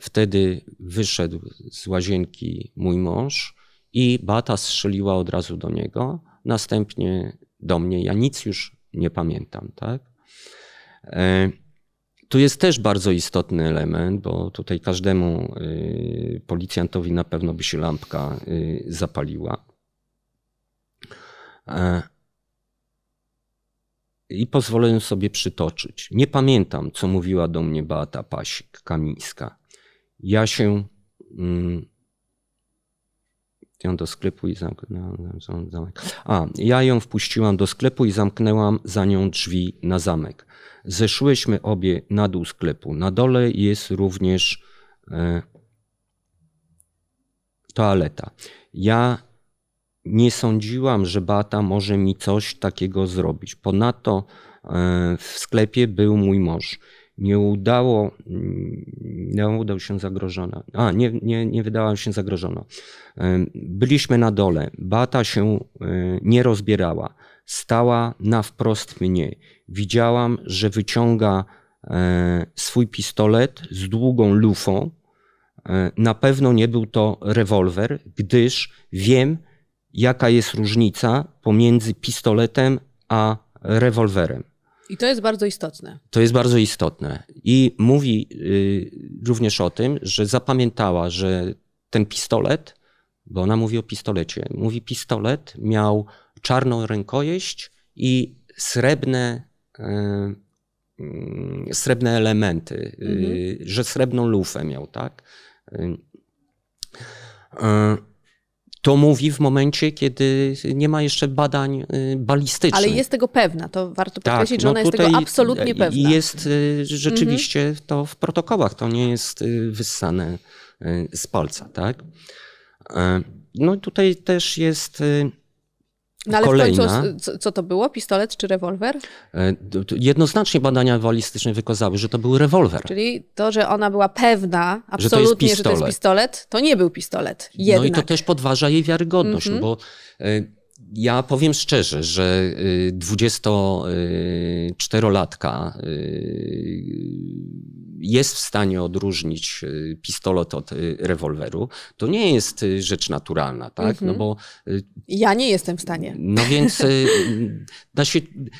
wtedy wyszedł z łazienki mój mąż i Bata strzeliła od razu do niego, następnie do mnie. Ja nic już nie pamiętam, tak? E, tu jest też bardzo istotny element, bo tutaj każdemu y, policjantowi na pewno by się lampka y, zapaliła. E, I pozwolę sobie przytoczyć. Nie pamiętam, co mówiła do mnie Beata Pasik-Kamińska. Ja się mm, ją do sklepu i zamknęłam. A, ja ją wpuściłam do sklepu i zamknęłam za nią drzwi na zamek. Zeszłyśmy obie na dół sklepu. Na dole jest również e, toaleta. Ja nie sądziłam, że Bata może mi coś takiego zrobić. Ponadto e, w sklepie był mój mąż. Nie udało, mm, nie udał się zagrożona. A, nie, nie, nie wydała się zagrożona. E, byliśmy na dole. Bata się nie rozbierała. Stała na wprost mnie widziałam, że wyciąga e, swój pistolet z długą lufą. E, na pewno nie był to rewolwer, gdyż wiem, jaka jest różnica pomiędzy pistoletem a rewolwerem. I to jest bardzo istotne. To jest bardzo istotne. I mówi y, również o tym, że zapamiętała, że ten pistolet, bo ona mówi o pistolecie, mówi pistolet miał czarną rękojeść i srebrne Y, y, srebrne elementy, y, mhm. że srebrną lufę miał, tak? To mówi w momencie, kiedy nie ma jeszcze badań balistycznych. Ale jest tego pewna, to warto tak, podkreślić, tak, że no ona no jest tego absolutnie pewna. Jest rzeczywiście mhm. to w protokołach, to nie jest wyssane z palca, tak? No i tutaj też jest no ale Kolejna. w końcu, no. co, co, to było? Pistolet czy rewolwer? E, jednoznacznie badania walistyczne wykazały, że to był rewolwer. Czyli to, że ona była pewna absolutnie, że to jest pistolet, to, jest pistolet, to nie był pistolet. Jednak. No i to też podważa jej wiarygodność, mm -hmm. bo e, ja powiem szczerze, że 24-latka y, y, jest w stanie odróżnić y, pistolet od rewolweru. To nie jest rzecz naturalna, tak? Mm-hmm. No mhm. bo... Ja nie jestem w stanie. No więc <laughs>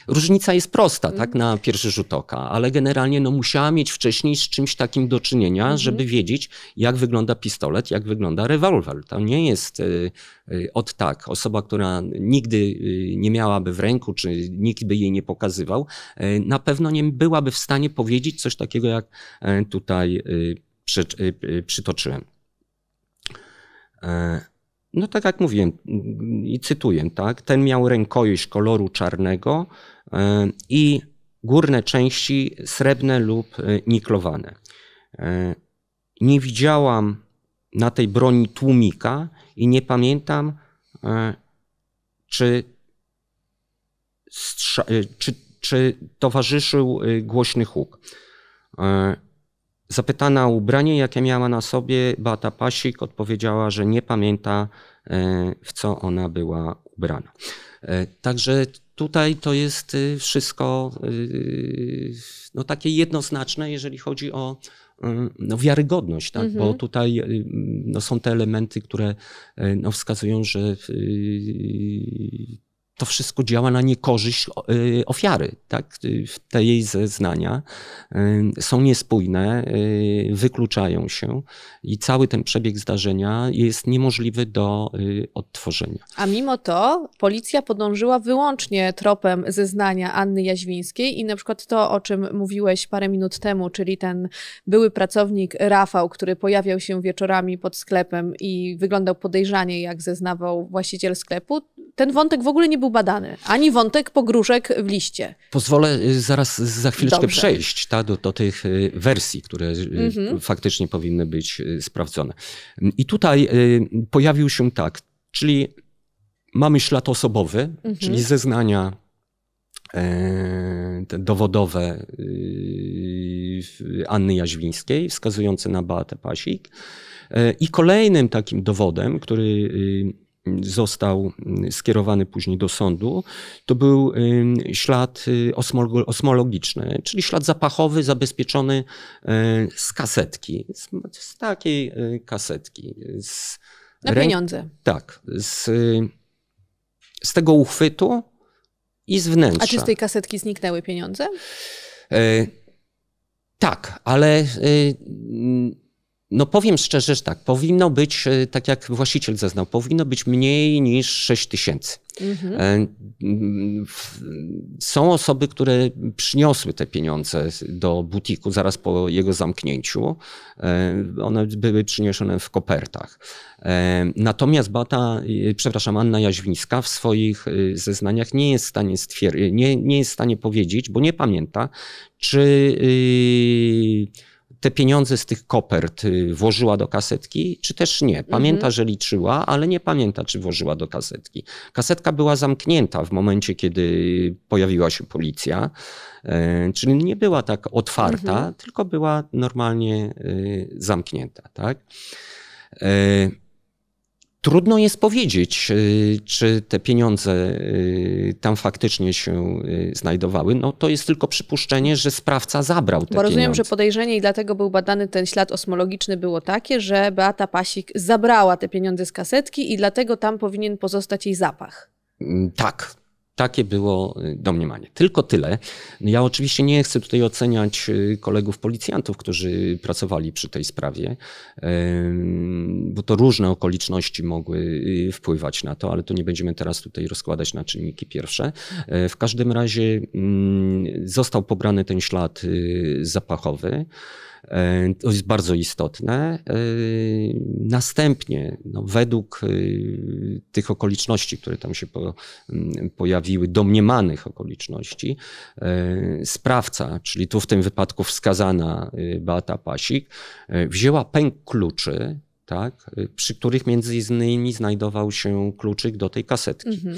różnica jest prosta, tak? Mhm. Na pierwszy rzut oka, ale generalnie no, musiała mieć wcześniej z czymś takim do czynienia, mm-hmm. żeby wiedzieć, jak wygląda pistolet, jak wygląda rewolwer. To nie jest E, od tak, osoba, która nigdy e, nie miałaby w ręku, czy nikt by jej nie pokazywał, e, na pewno nie byłaby w stanie powiedzieć coś takiego, jak tutaj przytoczyłem. No tak jak mówiłem i cytuję, tak? Ten miał rękojeść koloru czarnego i górne części srebrne lub niklowane. Nie widziałam na tej broni tłumika i nie pamiętam, e, czy, e, czy, czy towarzyszył e, głośny huk. Zapytana o ubranie, jakie miała na sobie, Beata Pasik odpowiedziała, że nie pamięta, w co ona była ubrana. Także Tutaj to jest y, wszystko y, no, takie jednoznaczne, jeżeli chodzi o mm, no, wiarygodność, tak? bo mhm. tutaj y, no, są te elementy, które no, wskazują, że to wszystko działa na niekorzyść y, ofiary. Tak? Y, te jej zeznania y, są niespójne, wykluczają się i cały ten przebieg zdarzenia jest niemożliwy do odtworzenia. A mimo to policja podążyła wyłącznie tropem zeznania Anny Jaźwińskiej i na przykład to, o czym mówiłeś parę minut temu, czyli ten były pracownik Rafał, który pojawiał się wieczorami pod sklepem i wyglądał podejrzanie, jak zeznawał właściciel sklepu, ten wątek w ogóle nie był był badany. Ani wątek pogróżek w liście. Pozwolę y, zaraz y, za chwileczkę Dobrze. przejść ta, do, do tych y, wersji, które mhm. faktycznie powinny być sprawdzone. I tutaj pojawił się tak, czyli mamy ślad osobowy, mhm. czyli zeznania e, dowodowe Anny Jaźwińskiej, wskazujące na Beatę Pasik. E, I kolejnym takim dowodem, który został mm, skierowany później do sądu, to był y, ślad y, osmologiczny, czyli ślad zapachowy zabezpieczony e, z kasetki, z, z takiej e, kasetki. Z Na rę... pieniądze. Tak, z, z tego uchwytu i z wnętrza. A czy z tej kasetki zniknęły pieniądze? E, tak, ale... E, no powiem szczerze, że tak, powinno być, e, tak jak właściciel zeznał, powinno być mniej niż 6 tysięcy. Mhm. E, są osoby, które przyniosły te pieniądze do butiku zaraz po jego zamknięciu. E, one były przyniesione w kopertach. Natomiast Bata, przepraszam, Anna Jaźwińska w swoich zeznaniach nie jest w stanie, stwier- nie, nie jest w stanie powiedzieć, bo nie pamięta, czy te pieniądze z tych kopert y, włożyła do kasetki, czy też nie. Pamięta, mhm. że liczyła, ale nie pamięta, czy włożyła do kasetki. Kasetka była zamknięta w momencie, kiedy pojawiła się policja, e, czyli nie była tak otwarta, mhm. tylko była normalnie y, zamknięta. Tak? E, Trudno jest powiedzieć, y, czy te pieniądze y, tam faktycznie się y, znajdowały. No, to jest tylko przypuszczenie, że sprawca zabrał te Bo rozumiem, pieniądze. że podejrzenie i dlatego był badany ten ślad osmologiczny było takie, że Beata Pasik zabrała te pieniądze z kasetki i dlatego tam powinien pozostać jej zapach. Mm, tak, takie było y, domniemanie. Tylko tyle. Ja oczywiście nie chcę tutaj oceniać y, kolegów policjantów, którzy pracowali przy tej sprawie, bo to różne okoliczności mogły y, wpływać na to, ale to nie będziemy teraz tutaj rozkładać na czynniki pierwsze. E, w każdym razie mm, został pobrany ten ślad zapachowy. E, to jest bardzo istotne. E, następnie, no, według e, tych okoliczności, które tam się po, pojawiły, domniemanych okoliczności, sprawca, czyli tu w tym wypadku wskazana Beata Pasik, wzięła pęk kluczy tak? przy których między innymi znajdował się kluczyk do tej kasetki. Mhm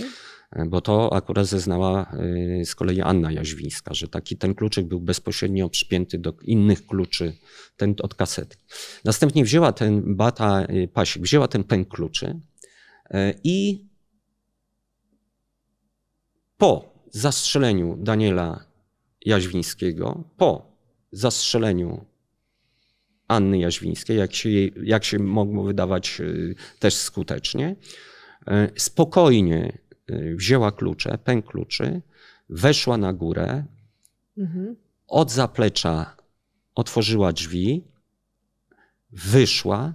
bo to akurat zeznała y, z kolei Anna Jaźwińska, że taki ten kluczyk był bezpośrednio przypięty do innych kluczy, ten od kasety. Następnie wzięła ten bata y, pasik, wzięła ten pęk kluczy y, i po zastrzeleniu Daniela Jaźwińskiego, po zastrzeleniu Anny Jaźwińskiej, jak się, jak się mogło wydawać też skutecznie, spokojnie Y, wzięła klucze, pęk kluczy, weszła na górę, mhm. od zaplecza otworzyła drzwi, wyszła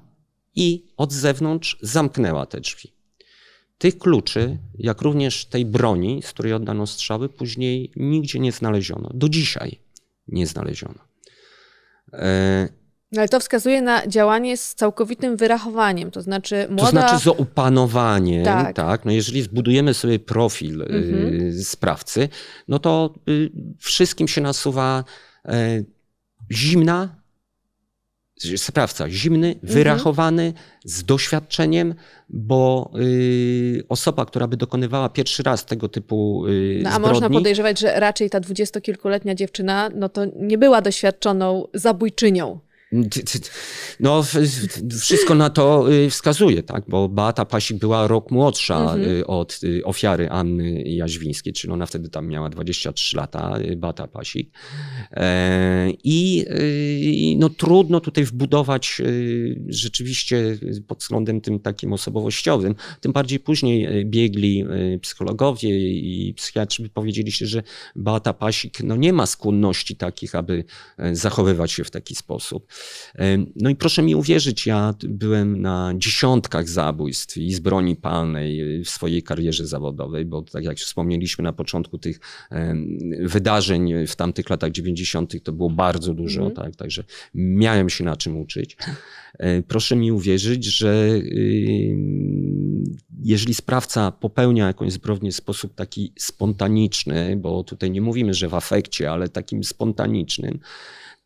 i od zewnątrz zamknęła te drzwi. Tych kluczy, jak również tej broni, z której oddano strzały, później nigdzie nie znaleziono. Do dzisiaj nie znaleziono. E, no, ale to wskazuje na działanie z całkowitym wyrachowaniem, to znaczy młoda... To znaczy z opanowaniem, tak. tak. No jeżeli zbudujemy sobie profil y, mhm. sprawcy, no to y, wszystkim się nasuwa e, zimna, sprawca zimny, mhm. wyrachowany, z doświadczeniem, bo y, osoba, która by dokonywała pierwszy raz tego typu y, no, A zbrodni, można podejrzewać, że raczej ta dwudziestokilkuletnia dziewczyna no to nie była doświadczoną zabójczynią. No, wszystko na to y, wskazuje, tak? bo Beata Pasik była rok młodsza mhm. Y, od y, ofiary Anny Jaźwińskiej, czyli ona wtedy tam miała 23 lata, Beata Pasik. E, I no, trudno tutaj wbudować rzeczywiście pod względem tym takim osobowościowym, tym bardziej później biegli psychologowie i psychiatrzy powiedzieli się, że Beata Pasik no, nie ma skłonności takich, aby e, zachowywać się w taki sposób. No i proszę mi uwierzyć, ja byłem na dziesiątkach zabójstw i z broni palnej w swojej karierze zawodowej, bo tak jak wspomnieliśmy na początku tych wydarzeń w tamtych latach 90., to było bardzo dużo, mm. tak, także miałem się na czym uczyć. E, proszę mi uwierzyć, że jeżeli sprawca popełnia jakąś zbrodnię w sposób taki spontaniczny, bo tutaj nie mówimy, że w afekcie, ale takim spontanicznym,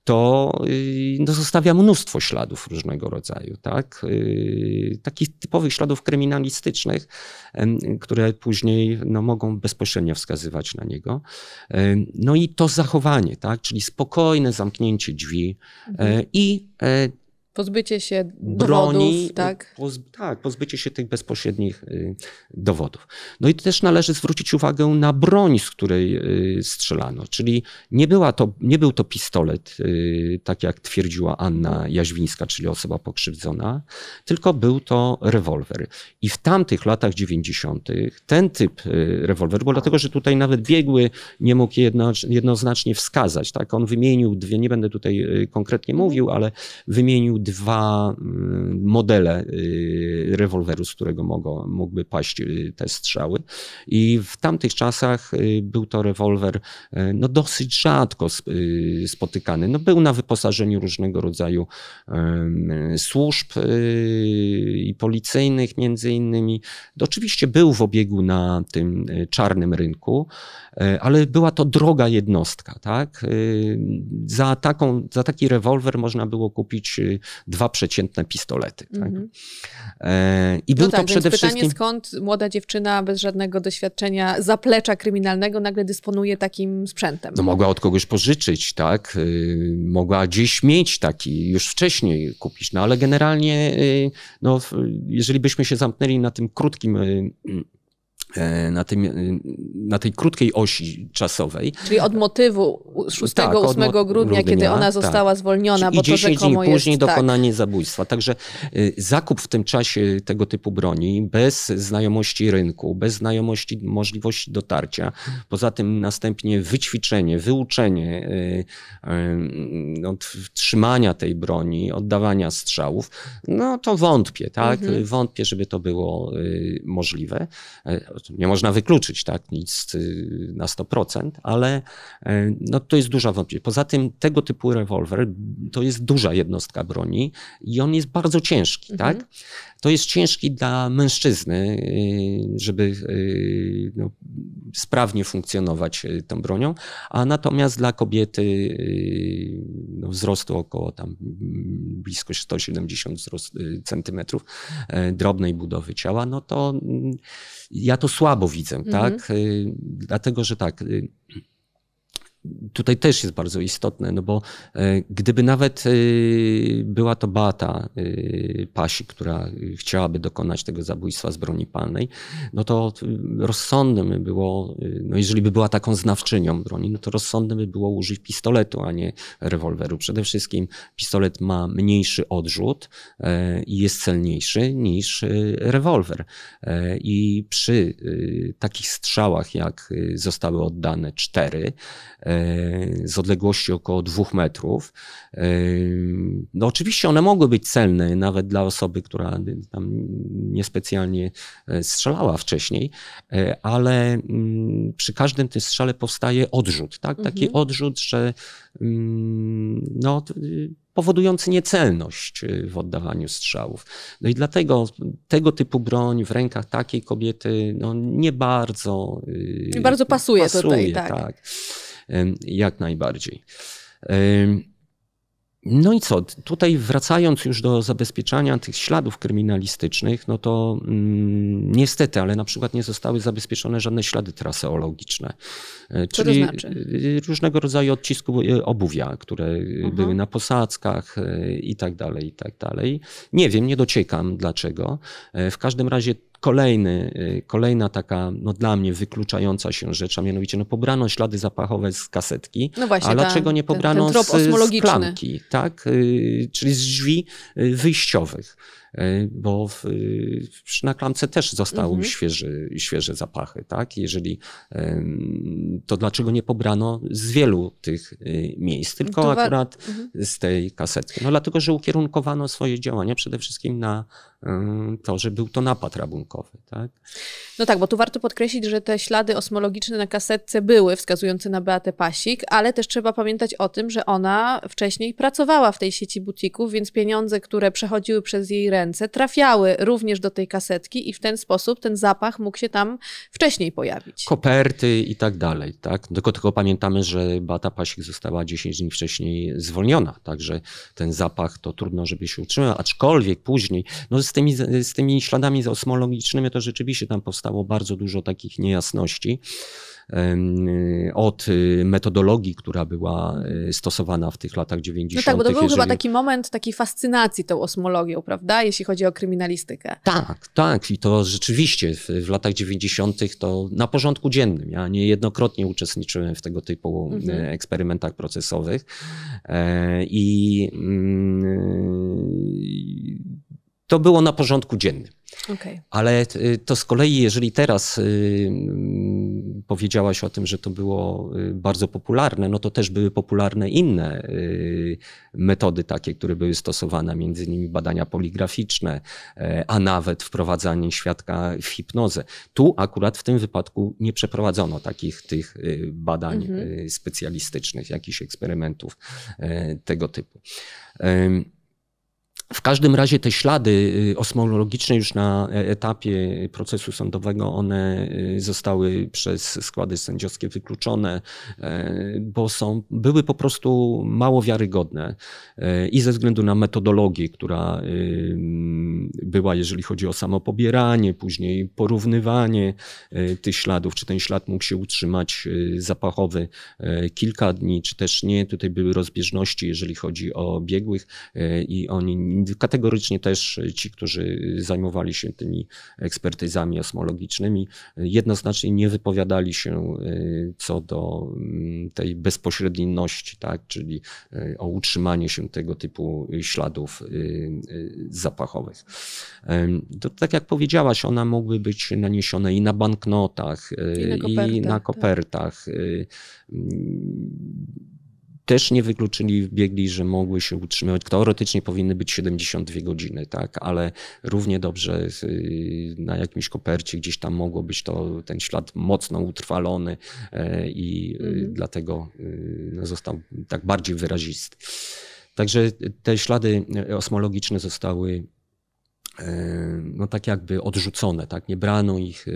to yy, no, zostawia mnóstwo śladów różnego rodzaju, tak? Yy, takich typowych śladów kryminalistycznych, które później no, mogą bezpośrednio wskazywać na niego. No i to zachowanie, tak? czyli spokojne zamknięcie drzwi e, mhm. i e, Pozbycie się broni, dowodów, tak? Poz, tak, pozbycie się tych bezpośrednich y, dowodów. No i też należy zwrócić uwagę na broń, z której y, strzelano, czyli nie, była to, nie był to pistolet, y, tak jak twierdziła Anna Jaźwińska, czyli osoba pokrzywdzona, tylko był to rewolwer. I w tamtych latach 90. ten typ rewolweru, bo dlatego, że tutaj nawet biegły nie mógł jedno, jednoznacznie wskazać, tak? On wymienił dwie, nie będę tutaj konkretnie mówił, ale wymienił dwa mm, modele y, rewolweru, z którego mogą, mógłby paść y, te strzały. I w tamtych czasach y, był to rewolwer no, dosyć rzadko spotykany. No, był na wyposażeniu różnego rodzaju służb i policyjnych między innymi. Oczywiście był w obiegu na tym czarnym rynku, ale była to droga jednostka. Tak? Za, taką, za taki rewolwer można było kupić dwa przeciętne pistolety. Tak? Mm -hmm. I no był tak, to przede pytanie, wszystkim. skąd młoda dziewczyna bez żadnego doświadczenia zaplecza kryminalnego nagle dysponuje takim sprzętem? No mogła od kogoś pożyczyć, tak? Y, mogła gdzieś mieć taki, już wcześniej kupić, no ale generalnie, y, no, jeżeli byśmy się zamknęli na tym krótkim. Y, E, na, tym, e, na tej krótkiej osi czasowej. Czyli od motywu 6-8 tak, grudnia, grudnia, kiedy ona tak. została tak. zwolniona, Czyli bo to 10 to dni później jest, dokonanie tak. zabójstwa. Także e, zakup w tym czasie tego typu broni bez znajomości rynku, bez znajomości możliwości dotarcia, poza tym następnie wyćwiczenie, wyuczenie mm, od trzymania tej broni, oddawania strzałów, no to wątpię, tak? Mhm. Wątpię, żeby to było możliwe nie można wykluczyć tak, nic y, na 100%, ale y, no, to jest duża wątpliwość. Poza tym tego typu rewolwer to jest duża jednostka broni i on jest bardzo ciężki. Mhm. Tak? To jest ciężki dla mężczyzny, y, żeby no, sprawnie funkcjonować tą bronią, a natomiast dla kobiety no, wzrostu około tam mm, blisko 170 centymetrów drobnej budowy ciała, no to mm, ja to słabo widzę, mhm. tak? Y, dlatego, że tak, y, tutaj też jest bardzo istotne, no bo e, gdyby nawet e, była to bata e, Pasi, która chciałaby dokonać tego zabójstwa z broni palnej, no to rozsądne by było, no jeżeli by była taką znawczynią broni, no to rozsądne by było użyć pistoletu, a nie rewolweru. Przede wszystkim pistolet ma mniejszy odrzut i jest celniejszy niż rewolwer. I przy takich strzałach, jak zostały oddane cztery, E, z odległości około dwóch metrów. E, no oczywiście one mogły być celne nawet dla osoby, która tam niespecjalnie e, strzelała wcześniej, ale mm, przy każdym tym strzale powstaje odrzut, tak? taki mhm. odrzut, że mm, no, powodujący niecelność w oddawaniu strzałów. No i dlatego tego typu broń w rękach takiej kobiety no, nie bardzo. Nie bardzo pasuje, pasuje tutaj, tak. tak jak najbardziej. No i co? Tutaj wracając już do zabezpieczania tych śladów kryminalistycznych, no to mm, niestety, ale na przykład nie zostały zabezpieczone żadne ślady traseologiczne. E, co czyli to znaczy? E, różnego rodzaju odcisku e, obuwia, które Aha. Mhm. były na posadzkach i tak dalej, i tak dalej. Nie wiem, nie dociekam dlaczego. W każdym razie Kolejny, y, kolejna taka no dla mnie wykluczająca się rzecz, a mianowicie no pobrano ślady zapachowe z kasetki, no właśnie, a dlaczego ta, nie pobrano ten, ten z klamki, tak? Y, czyli z drzwi y, wyjściowych bo w, na klamce też zostały mhm. świeże zapachy, tak? Jeżeli to dlaczego nie pobrano z wielu tych miejsc, tylko akurat mhm. z tej kasetki? No dlatego, że ukierunkowano swoje działania przede wszystkim na to, że był to napad rabunkowy. Tak? No tak, bo tu warto podkreślić, że te ślady osmologiczne na kasetce były wskazujące na Beatę Pasik, ale też trzeba pamiętać o tym, że ona wcześniej pracowała w tej sieci butików, więc pieniądze, które przechodziły przez jej ręce, trafiały również do tej kasetki i w ten sposób ten zapach mógł się tam wcześniej pojawić. Koperty i tak dalej. Tak? Tylko, tylko pamiętamy, że Beata Pasik została 10 dni wcześniej zwolniona, także ten zapach to trudno, żeby się utrzymał, aczkolwiek później, no z tymi, z tymi śladami osmologicznymi to rzeczywiście tam powstało bardzo dużo takich niejasności od y, metodologii, która była y, stosowana w tych latach 90. No tak, bo to był jeżeli... chyba taki moment takiej fascynacji tą osmologią, prawda, jeśli chodzi o kryminalistykę. Tak, tak. I to rzeczywiście w, w latach 90. to na porządku dziennym. Ja niejednokrotnie uczestniczyłem w tego typu e, mhm. eksperymentach procesowych. E, I mm, to było na porządku dziennym. Okay. Ale y, to z kolei, jeżeli teraz y, powiedziałaś o tym, że to było y, bardzo popularne, no to też były popularne inne metody takie, które były stosowane, między innymi badania poligraficzne, e, a nawet wprowadzanie świadka w hipnozę. Tu akurat w tym wypadku nie przeprowadzono takich tych badań mm -hmm. specjalistycznych, jakichś eksperymentów e, tego typu. W każdym razie te ślady y, osmologiczne już na e, etapie procesu sądowego, one y, zostały przez składy sędziowskie wykluczone, e, bo są, były po prostu mało wiarygodne e, i ze względu na metodologię, która y, była, jeżeli chodzi o samo pobieranie, później porównywanie tych śladów, czy ten ślad mógł się utrzymać zapachowy kilka dni, czy też nie. Tutaj były rozbieżności, jeżeli chodzi o biegłych i oni Kategorycznie też ci, którzy zajmowali się tymi ekspertyzami osmologicznymi, jednoznacznie nie wypowiadali się y, co do mm, tej bezpośredniości, tak, czyli y, o utrzymanie się tego typu śladów y, zapachowych. To, tak jak powiedziałaś, ona mogły być naniesione i na banknotach, i na kopertach. I na tak. kopertach. Tak też nie wykluczyli biegli, że mogły się utrzymywać. Teoretycznie powinny być 72 godziny, tak, ale równie dobrze y, na jakimś kopercie gdzieś tam mogło być to ten ślad mocno utrwalony e, i y, mhm. dlatego y, no, został tak bardziej wyrazisty. Także te ślady e, osmologiczne zostały E, no tak jakby odrzucone, tak? Nie brano ich e,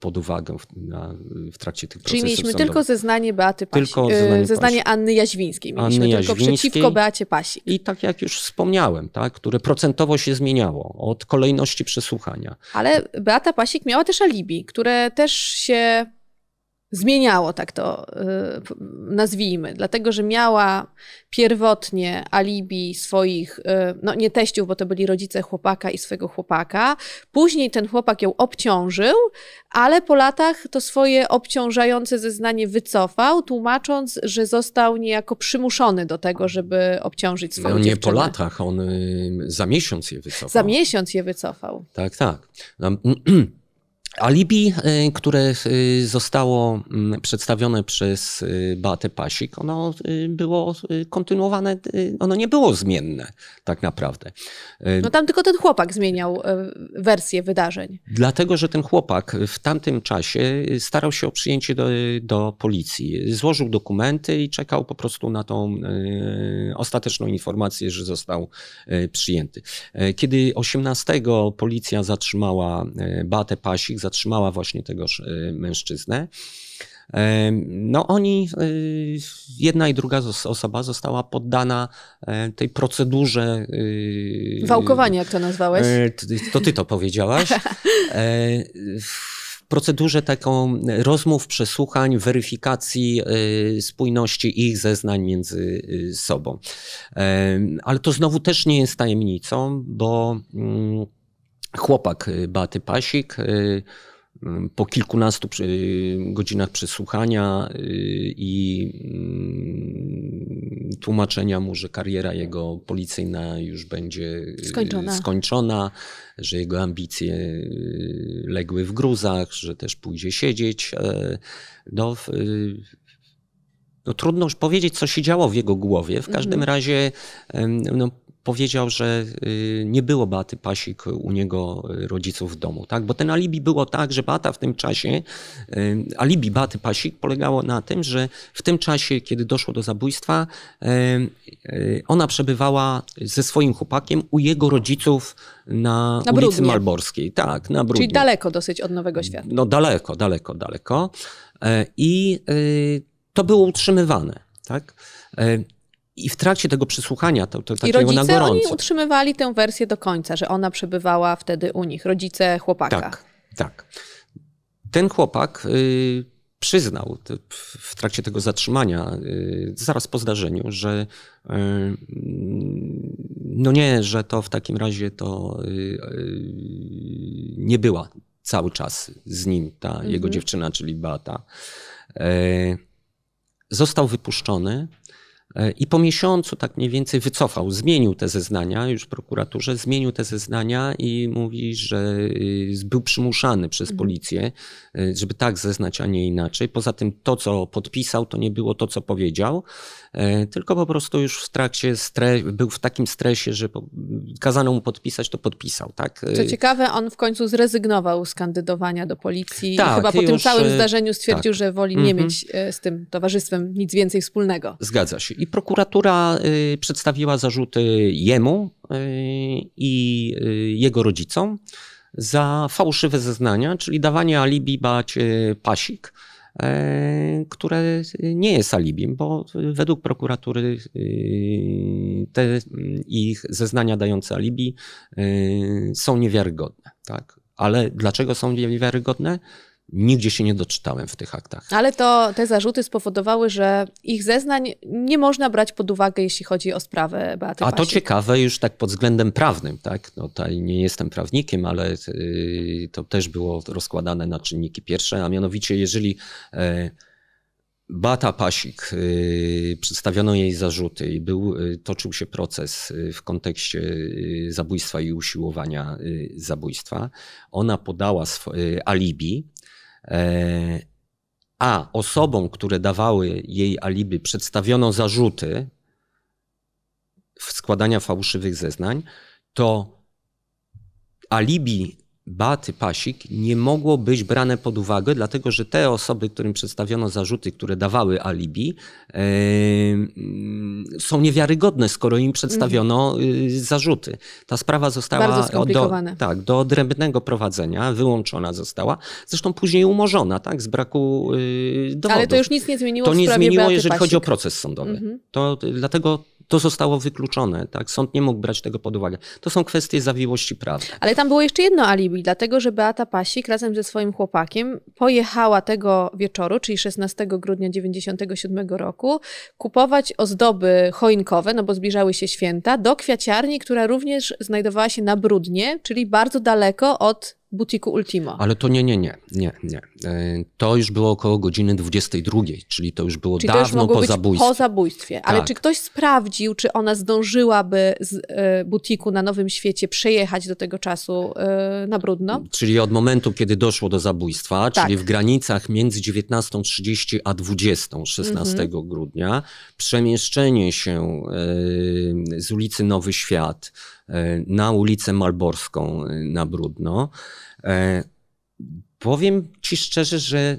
pod uwagę w, na, w trakcie tych procesów Czyli mieliśmy sądowych. tylko zeznanie Beaty Pasik. Tylko e, zeznanie, zeznanie Pasik. Anny Jaźwińskiej. Mieliśmy Anny tylko Jaźwińskiej. przeciwko Beacie Pasik. I tak jak już wspomniałem, tak? Które procentowo się zmieniało od kolejności przesłuchania. Ale Beata Pasik miała też alibi, które też się zmieniało, tak to y, nazwijmy, dlatego że miała pierwotnie alibi swoich, y, no nie teściów, bo to byli rodzice chłopaka i swojego chłopaka. Później ten chłopak ją obciążył, ale po latach to swoje obciążające zeznanie wycofał, tłumacząc, że został niejako przymuszony do tego, żeby obciążyć swoją no, nie dziewczynę. po latach, on za miesiąc je wycofał. Za miesiąc je wycofał. Tak, tak. No, <clears throat> Alibi, y, które y, zostało mm, przedstawione przez y, Batę Pasik, ono było kontynuowane, ono nie było zmienne tak naprawdę. No tam tylko ten chłopak zmieniał wersję wydarzeń. Dlatego, że ten chłopak w tamtym czasie starał się o przyjęcie do, do policji. Złożył dokumenty i czekał po prostu na tą ostateczną informację, że został przyjęty. Kiedy 18 policja zatrzymała Batę Pasik, zatrzymała właśnie tegoż y, mężczyznę. No oni, y, jedna i druga osoba została poddana e, tej procedurze... Y, Wałkowania, jak to nazwałeś. E, to ty to powiedziałaś. <laughs> E, procedurze taką rozmów, przesłuchań, weryfikacji spójności ich zeznań między sobą. Ale to znowu też nie jest tajemnicą, bo mm, chłopak y, Baty Pasik. Y, mm, po kilkunastu godzinach przesłuchania y, i mm, tłumaczenia mu, że kariera jego policyjna już będzie skończona. skończona, że jego ambicje legły w gruzach, że też pójdzie siedzieć. E, no, no trudno już powiedzieć, co się działo w jego głowie. W każdym mhm. razie no, powiedział, że y, nie było Baty Pasik u niego y, rodziców w domu, tak? Bo ten alibi było tak, że bata w tym czasie, y, alibi Baty Pasik polegało na tym, że w tym czasie, kiedy doszło do zabójstwa, ona przebywała ze swoim chłopakiem u jego rodziców na, na ulicy Malborskiej. Tak, na Brudnie. Czyli daleko dosyć od Nowego mm, Świata. No daleko, daleko, daleko. E, I to było utrzymywane, tak? E, i w trakcie tego przysłuchania, to, to I takiego rodzice, na gorąco. oni utrzymywali tę wersję do końca, że ona przebywała wtedy u nich, rodzice chłopaka. Tak, tak. Ten chłopak y, przyznał w trakcie tego zatrzymania, y, zaraz po zdarzeniu, że y, no nie, że to w takim razie to y, y, nie była cały czas z nim ta mhm. jego dziewczyna, czyli Bata. E, został wypuszczony E, I po miesiącu tak mniej więcej wycofał, zmienił te zeznania już w prokuraturze, zmienił te zeznania i mówi, że y, był przymuszany przez mhm. policję, y, żeby tak zeznać, a nie inaczej. Poza tym to, co podpisał, to nie było to, co powiedział. E, tylko po prostu już w trakcie stre- był w takim stresie, że po- kazano mu podpisać, to podpisał. Tak? E, Co ciekawe, on w końcu zrezygnował z kandydowania do policji. Tak, Chyba po już, tym całym e, zdarzeniu stwierdził, tak. że woli nie mhm. mieć z tym towarzystwem nic więcej wspólnego. Zgadza się. I prokuratura przedstawiła zarzuty jemu i jego rodzicom za fałszywe zeznania, czyli dawanie alibi bać pasik. E, które nie jest alibim, bo według prokuratury e, te ich zeznania dające alibi e, są niewiarygodne. Tak? Ale dlaczego są niewiarygodne? nigdzie się nie doczytałem w tych aktach. Ale to te zarzuty spowodowały, że ich zeznań nie można brać pod uwagę, jeśli chodzi o sprawę Beaty A Pasik. to ciekawe już tak pod względem prawnym, tak? No tutaj nie jestem prawnikiem, ale y, to też było rozkładane na czynniki pierwsze, a mianowicie jeżeli yy, e, Bata Pasik, y, przedstawiono jej zarzuty i był, y, toczył się proces w kontekście zabójstwa i usiłowania zabójstwa. Ona podała alibi E, a osobom, które dawały jej alibi, przedstawiono zarzuty składania fałszywych zeznań, to alibi Baty Pasik nie mogło być brane pod uwagę, dlatego że te osoby, którym przedstawiono zarzuty, które dawały alibi, yy, są niewiarygodne, skoro im przedstawiono yy, zarzuty. Ta sprawa została do, tak, do odrębnego prowadzenia, wyłączona została, zresztą później umorzona tak, z braku yy, dowodów. Ale to już nic nie zmieniło To w nie zmieniło, Beaty jeżeli Pasik. chodzi o proces sądowy. Mm -hmm. To y, dlatego to zostało wykluczone. Tak? Sąd nie mógł brać tego pod uwagę. To są kwestie zawiłości prawa. Ale tam było jeszcze jedno alibi, dlatego że Beata Pasik razem ze swoim chłopakiem pojechała tego wieczoru, czyli 16 grudnia 97 roku, kupować ozdoby choinkowe, no bo zbliżały się święta, do kwiaciarni, która również znajdowała się na Brudnie, czyli bardzo daleko od butiku Ultima. Ale to nie, nie, nie, nie, nie. E, to już było około godziny 22, czyli to już było czyli dawno to już mogło po być zabójstwie. Po zabójstwie. Ale tak. czy ktoś sprawdził, czy ona zdążyłaby z e, butiku na Nowym Świecie przejechać do tego czasu e, na brudno? Czyli od momentu, kiedy doszło do zabójstwa, tak. czyli w granicach między 19.30 a 20, 16 mhm. grudnia, przemieszczenie się z ulicy Nowy Świat na ulicę Malborską na Brudno. E, powiem ci szczerze, że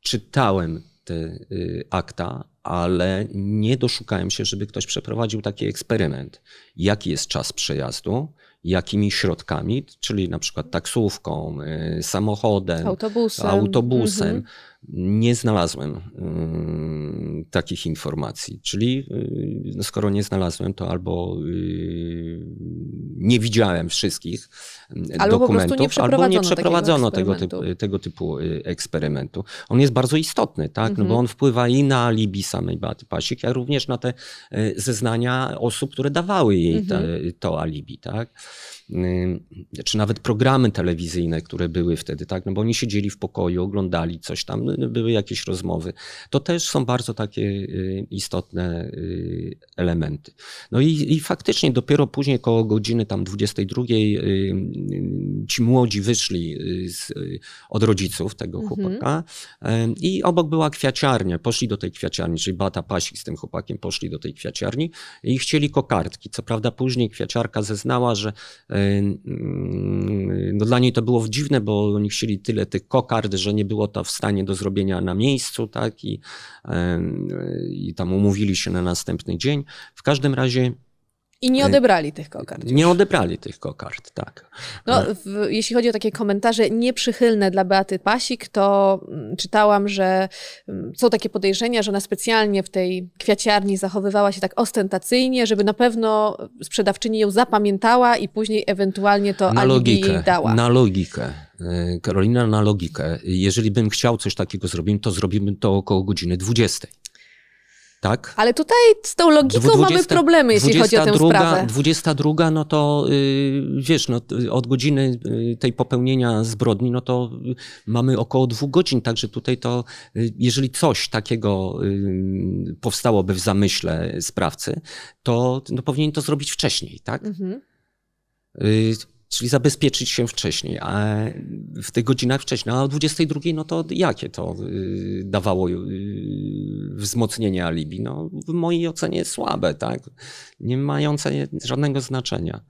czytałem te y, akta, ale nie doszukałem się, żeby ktoś przeprowadził taki eksperyment. Jaki jest czas przejazdu, jakimi środkami, czyli na przykład taksówką, y, samochodem, autobusem. autobusem. Mhm nie znalazłem y, takich informacji. Czyli y, no skoro nie znalazłem, to albo y, nie widziałem wszystkich albo dokumentów, nie albo nie przeprowadzono tego, typu, tego typu eksperymentu. On jest bardzo istotny, tak? Mhm. no bo mhm. on wpływa i na alibi samej Beaty Pasik, jak również na te zeznania osób, które dawały jej mhm. te, to alibi. Tak? Y, czy nawet programy telewizyjne, które były wtedy, tak, no bo oni siedzieli w pokoju, oglądali coś tam, no, no, były jakieś rozmowy. To też są bardzo takie y, istotne y, elementy. No i, i faktycznie dopiero później koło godziny tam 22 ci młodzi wyszli z, od rodziców tego mhm. chłopaka mhm. i obok była kwiaciarnia, poszli do tej kwiaciarni, czyli Bata Pasik z tym chłopakiem poszli do tej kwiaciarni i chcieli kokardki. Co prawda później kwiaciarka zeznała, że E, mm, no dla niej to było dziwne, bo oni chcieli tyle tych kokard, że nie było to w stanie do zrobienia na miejscu, tak? I, e, i tam umówili się na następny dzień. W każdym razie i nie y, odebrali tych kokard. Już. Nie odebrali tych kokard, tak. No, y. w, jeśli chodzi o takie komentarze nieprzychylne dla Beaty Pasik, to mm, czytałam, że mm, są takie podejrzenia, że ona specjalnie w tej kwiaciarni zachowywała się tak ostentacyjnie, żeby na pewno sprzedawczyni ją zapamiętała i później ewentualnie to na logikę, dała. Na logikę. Y, Karolina, na logikę. Jeżeli bym chciał coś takiego zrobić, to zrobimy to około godziny 20. Tak. Ale tutaj z tą logiką 20, mamy problemy, jeśli 22, chodzi o tę sprawę. 22, no to yy, wiesz, no, od godziny y, tej popełnienia zbrodni, no to y, mamy około dwóch godzin, także tutaj to, y, jeżeli coś takiego yy, powstałoby w zamyśle sprawcy, to no, powinien to zrobić wcześniej, tak? Mhm. Czyli zabezpieczyć się wcześniej, a w tych godzinach wcześniej, no, a o 22 no to jakie to y, dawało y, wzmocnienie alibi? No, w mojej ocenie słabe, tak? Nie mające żadnego znaczenia.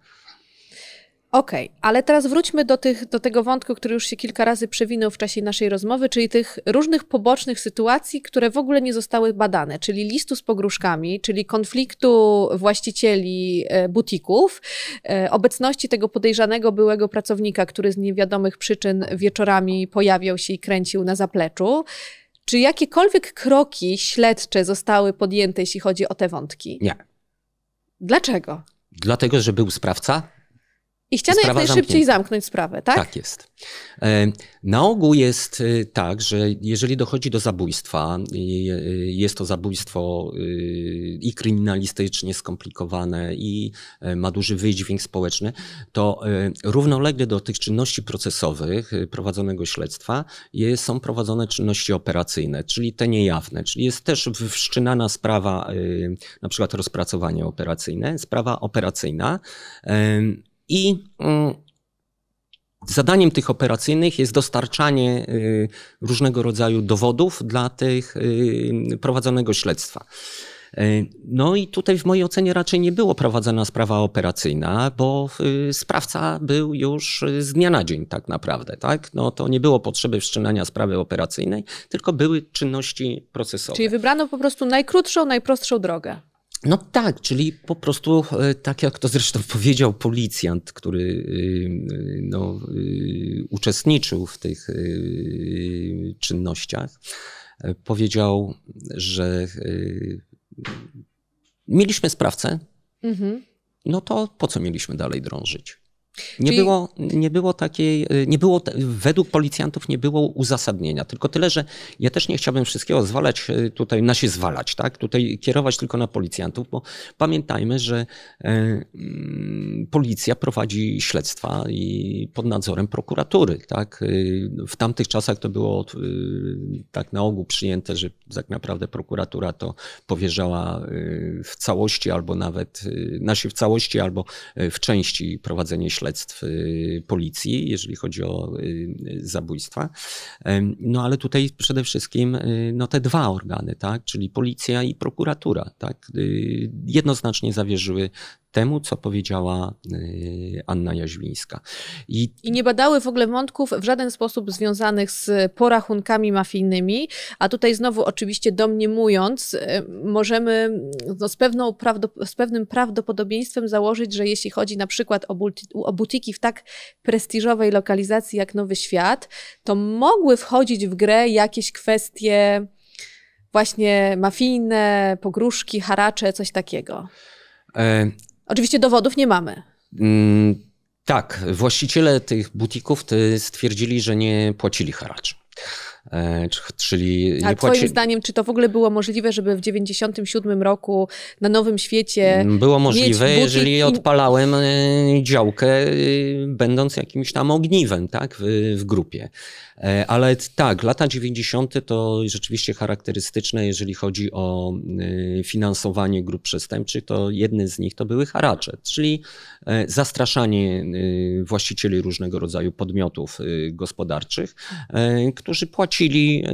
Okej, okay, ale teraz wróćmy do, tych, do tego wątku, który już się kilka razy przewinął w czasie naszej rozmowy, czyli tych różnych pobocznych sytuacji, które w ogóle nie zostały badane, czyli listu z pogróżkami, czyli konfliktu właścicieli e, butików, e, obecności tego podejrzanego byłego pracownika, który z niewiadomych przyczyn wieczorami pojawiał się i kręcił na zapleczu. Czy jakiekolwiek kroki śledcze zostały podjęte, jeśli chodzi o te wątki? Nie. Dlaczego? Dlatego, że był sprawca, i chciano jak najszybciej zamknąć sprawę, tak? Tak jest. E, na ogół jest e, tak, że jeżeli dochodzi do zabójstwa, e, jest to zabójstwo i kryminalistycznie skomplikowane, i ma duży wydźwięk społeczny, to równolegle do tych czynności procesowych prowadzonego śledztwa są prowadzone czynności operacyjne, czyli te niejawne, czyli jest też wszczynana sprawa, na przykład rozpracowanie operacyjne, sprawa operacyjna i mm, zadaniem tych operacyjnych jest dostarczanie y, różnego rodzaju dowodów dla tych y, prowadzonego śledztwa. Y, no i tutaj w mojej ocenie raczej nie było prowadzona sprawa operacyjna, bo sprawca był już z dnia na dzień tak naprawdę, tak? No to nie było potrzeby wszczynania sprawy operacyjnej, tylko były czynności procesowe. Czyli wybrano po prostu najkrótszą, najprostszą drogę. No tak, czyli po prostu e, tak jak to zresztą <laughs> powiedział policjant, który e, no, e, uczestniczył w tych czynnościach, powiedział, że mieliśmy sprawcę, mhm. no to po co mieliśmy dalej drążyć? Nie, Czyli... było, nie było takiej, y, nie było, według policjantów nie było uzasadnienia. Tylko tyle, że ja też nie chciałbym wszystkiego zwalać y, tutaj, na znaczy się zwalać, tak? Tutaj kierować tylko na policjantów, bo pamiętajmy, że e, mm, policja prowadzi śledztwa i pod nadzorem prokuratury, tak? Y, w tamtych czasach to było tak na ogół przyjęte, że tak naprawdę prokuratura to powierzała w całości albo nawet, się znaczy w całości albo w części prowadzenie śledztwa śledztw y, policji, jeżeli chodzi o y, zabójstwa. No ale tutaj przede wszystkim y, no, te dwa organy, tak? czyli policja i prokuratura, tak? jednoznacznie zawierzyły temu, co powiedziała y, Anna Jaźwińska. I... I, nie badały w ogóle wątków w żaden sposób związanych z porachunkami mafijnymi, a tutaj znowu oczywiście domniemując, y, możemy no, z, pewną z pewnym prawdopodobieństwem założyć, że jeśli chodzi na przykład o, o butiki w tak prestiżowej lokalizacji jak Nowy Świat, to mogły wchodzić w grę jakieś kwestie właśnie mafijne, pogróżki, haracze, coś takiego. E, Oczywiście dowodów nie mamy. Mm, tak, właściciele tych butików stwierdzili, że nie płacili haracz. E, czyli nie A płaci... moim zdaniem, czy to w ogóle było możliwe, żeby w 97 roku na Nowym Świecie mm, Było możliwe, jeżeli i... odpalałem e, działkę, y, będąc jakimś tam ogniwem tak, w, w grupie. E, ale tak, lata 90. to rzeczywiście charakterystyczne, jeżeli chodzi o e, finansowanie grup przestępczych, to jedny z nich to były haracze, czyli e, zastraszanie właścicieli różnego rodzaju podmiotów gospodarczych, którzy płacili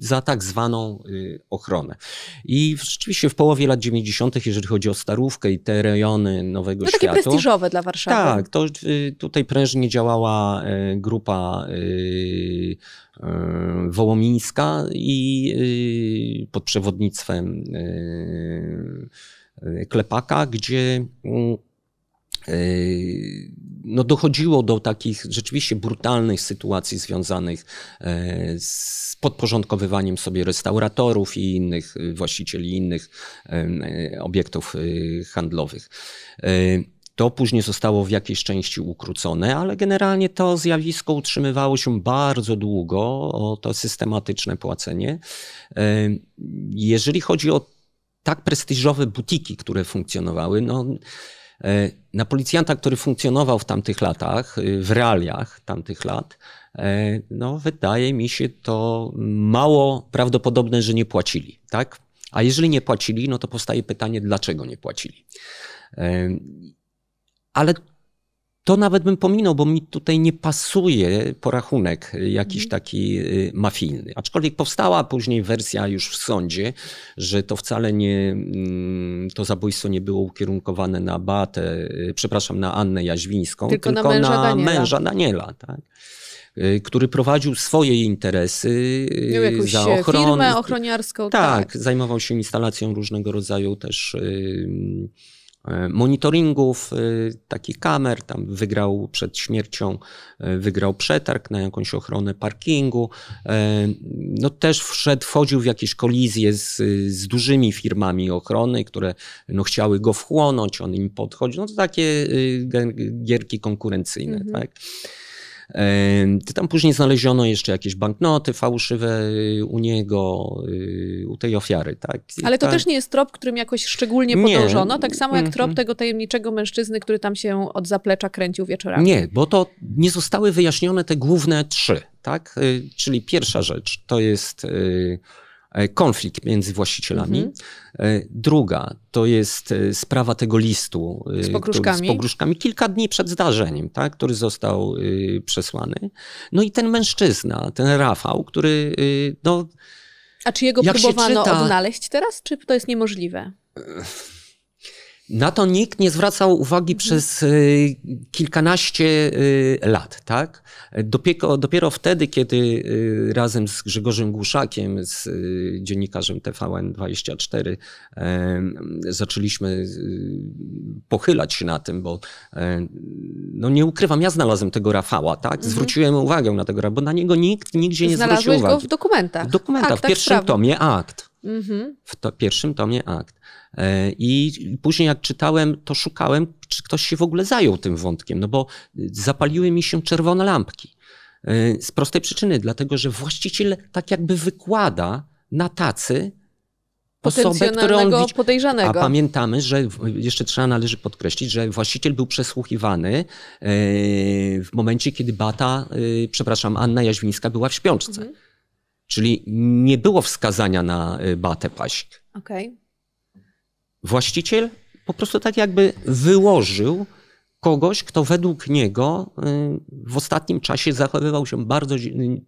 za tak zwaną ochronę. I rzeczywiście w połowie lat 90., jeżeli chodzi o Starówkę i te rejony Nowego no, Światu. takie prestiżowe dla Warszawy. Tak, to tutaj prężnie działała grupa Y, Wołomińska i y, pod przewodnictwem y, Klepaka, gdzie no dochodziło do takich rzeczywiście brutalnych sytuacji związanych e, z podporządkowywaniem sobie restauratorów i innych właścicieli innych e, obiektów handlowych. To później zostało w jakiejś części ukrócone, ale generalnie to zjawisko utrzymywało się bardzo długo, o to systematyczne płacenie. Jeżeli chodzi o tak prestiżowe butiki, które funkcjonowały, no, e, na policjanta, który funkcjonował w tamtych latach, y, w realiach tamtych lat, e, no wydaje mi się to mało prawdopodobne, że nie płacili, tak? A jeżeli nie płacili, no to powstaje pytanie, dlaczego nie płacili? ale to nawet bym pominął, bo mi tutaj nie pasuje porachunek jakiś mhm. taki y, mafijny. Aczkolwiek powstała później wersja już w sądzie, że to wcale nie, mm, to zabójstwo nie było ukierunkowane na Batę, y, przepraszam, na Annę Jaźwińską, tylko, tylko na męża na Daniela. Męża Daniela tak? Y, który prowadził swoje interesy Miał jakąś za ochronę. firmę ochroniarską. Tak, tak, zajmował się instalacją różnego rodzaju też E, monitoringów, e, takich kamer. Tam wygrał przed śmiercią, e, wygrał przetarg na jakąś ochronę parkingu. No też wszedł, wchodził w jakieś kolizje z, z dużymi firmami ochrony, które no, chciały go wchłonąć, on im podchodził. No to takie gierki konkurencyjne, mhm. tak? Tam później znaleziono jeszcze jakieś banknoty fałszywe y, u niego, y, u tej ofiary. Tak? Ale to tak. też nie jest trop, którym jakoś szczególnie podążono, nie. tak samo jak trop mhm. tego tajemniczego mężczyzny, który tam się od zaplecza kręcił wieczorami. Nie, bo to nie zostały wyjaśnione te główne trzy. Tak? Y, czyli pierwsza rzecz to jest E, konflikt między właścicielami. Mhm. E, druga to jest e, sprawa tego listu z pogróżkami. Który, z pogróżkami kilka dni przed zdarzeniem, tak, który został przesłany. No i ten mężczyzna, ten Rafał, który no, a czy jego próbowano czyta... odnaleźć teraz, czy to jest niemożliwe? Na to nikt nie zwracał uwagi mhm. przez y, kilkanaście y, lat, tak? Dopiero, dopiero wtedy, kiedy y, razem z Grzegorzem Głuszakiem, z y, dziennikarzem TVN24, zaczęliśmy y, pochylać się na tym, bo e, no nie ukrywam, ja znalazłem tego Rafała, tak? Mhm. Zwróciłem uwagę na tego Rafała, bo na niego nikt nigdzie nie Znalazłeś zwrócił uwagi. Znalazłeś go w dokumentach. W dokumentach, w tak, pierwszym tomie akt. Mhm. W to, pierwszym tomie akt. E, I później jak czytałem, to szukałem, czy ktoś się w ogóle zajął tym wątkiem, no bo y, zapaliły mi się czerwone lampki. E, z prostej przyczyny, dlatego że właściciel tak jakby wykłada na tacy osobę, którą on widzi. podejrzanego. A pamiętamy, że jeszcze trzeba należy podkreślić, że właściciel był przesłuchiwany e, w momencie, kiedy Bata, przepraszam, Anna Jaźwińska była w śpiączce. Mhm. Czyli nie było wskazania na Batę Pasik. Okej. Okay. Właściciel po prostu tak jakby wyłożył kogoś, kto według niego y, w ostatnim czasie zachowywał się bardzo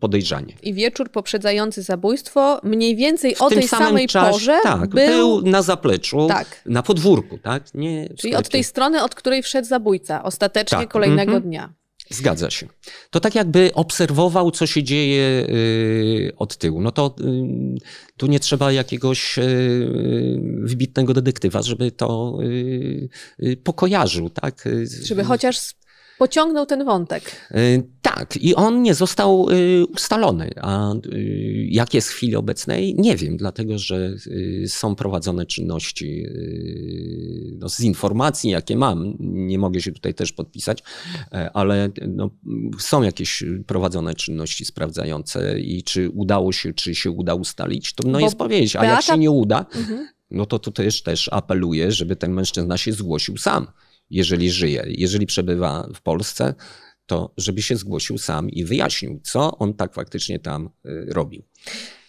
podejrzanie. I wieczór poprzedzający zabójstwo mniej więcej w o tej samej czasie, porze tak, był... był... na zapleczu, tak. na podwórku. Tak? Nie, Czyli od tej strony, od której wszedł zabójca ostatecznie tak. kolejnego mm -hmm. dnia. Zgadza się. To tak jakby obserwował, co się dzieje y, od tyłu. No to y, tu nie trzeba jakiegoś y, wybitnego detektywa, żeby to pokojarzył, tak? Żeby chociaż pociągnął ten wątek. Y, tak, i on nie został y, ustalony. A y, jak jest w chwili obecnej, nie wiem, dlatego że są prowadzone czynności no, z informacji, jakie mam. Nie mogę się tutaj też podpisać, ale no, są jakieś prowadzone czynności sprawdzające i czy udało się, czy się uda ustalić, to no, jest powiedzieć, a Beata... jak się nie uda, mhm no to tutaj też, też apeluję, żeby ten mężczyzna się zgłosił sam jeżeli żyje, jeżeli przebywa w Polsce, to żeby się zgłosił sam i wyjaśnił, co on tak faktycznie tam y, robił.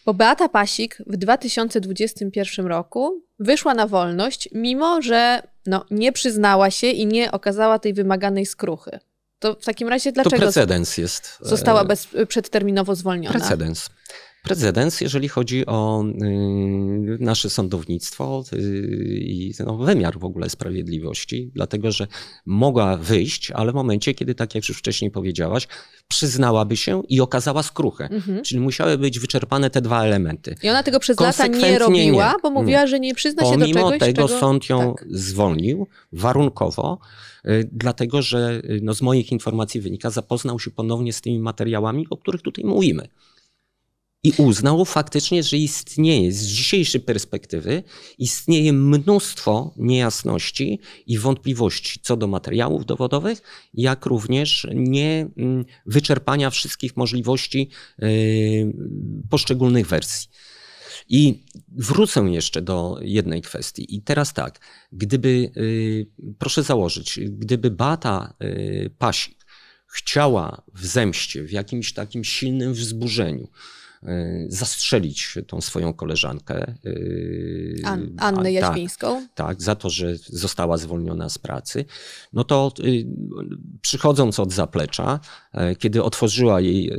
Bo Beata Pasik w 2021 roku wyszła na wolność, mimo że no, nie przyznała się i nie okazała tej wymaganej skruchy. To w takim razie dlaczego? To precedens jest. Została e, bez, y, przedterminowo zwolniona. Precedens precedens, jeżeli chodzi o y, nasze sądownictwo y, i no, wymiar w ogóle sprawiedliwości, dlatego że mogła wyjść, ale w momencie, kiedy, tak jak już wcześniej powiedziałaś, przyznałaby się i okazała skruchę. Mhm. Czyli musiały być wyczerpane te dwa elementy. I ona tego przez lata nie robiła, nie. bo mówiła, że nie przyzna Pomimo się do czegoś, tego czego... sąd ją tak. zwolnił warunkowo, y, dlatego że no, z moich informacji wynika, zapoznał się ponownie z tymi materiałami, o których tutaj mówimy i uznał faktycznie, że istnieje z dzisiejszej perspektywy istnieje mnóstwo niejasności i wątpliwości co do materiałów dowodowych, jak również nie mm, wyczerpania wszystkich możliwości yy, poszczególnych wersji. I wrócę jeszcze do jednej kwestii. I teraz tak, gdyby, yy, proszę założyć, gdyby Bata yy, Pasik chciała w zemście, w jakimś takim silnym wzburzeniu, Y, zastrzelić tą swoją koleżankę. Y, An Annę a, Tak, tak, za to, że została zwolniona z pracy. No to y, przychodząc od zaplecza, kiedy otworzyła jej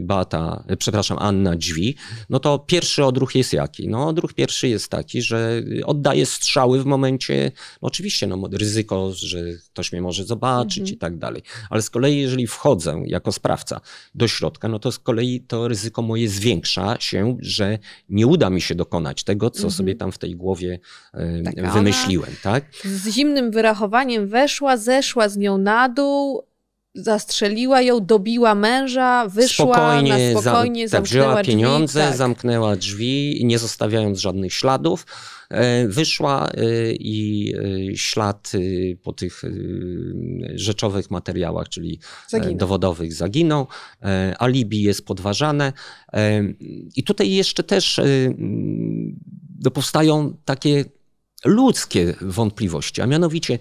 Bata, przepraszam, Anna drzwi, no to pierwszy odruch jest jaki? No odruch pierwszy jest taki, że oddaje strzały w momencie, no oczywiście no, ryzyko, że ktoś mnie może zobaczyć mhm. i tak dalej. Ale z kolei jeżeli wchodzę jako sprawca do środka, no to z kolei to ryzyko moje zwiększa się, że nie uda mi się dokonać tego, co sobie mhm. tam w tej głowie tak, wymyśliłem. Tak? Z zimnym wyrachowaniem weszła, zeszła z nią na dół, zastrzeliła ją, dobiła męża, wyszła spokojnie, na spokojnie, zam, tak, zamknęła pieniądze, drzwi, tak. zamknęła drzwi, nie zostawiając żadnych śladów. E, wyszła e, i e, ślad po tych rzeczowych materiałach, czyli zaginął. dowodowych, zaginął. Alibi jest podważane. I tutaj jeszcze też powstają takie ludzkie wątpliwości, a mianowicie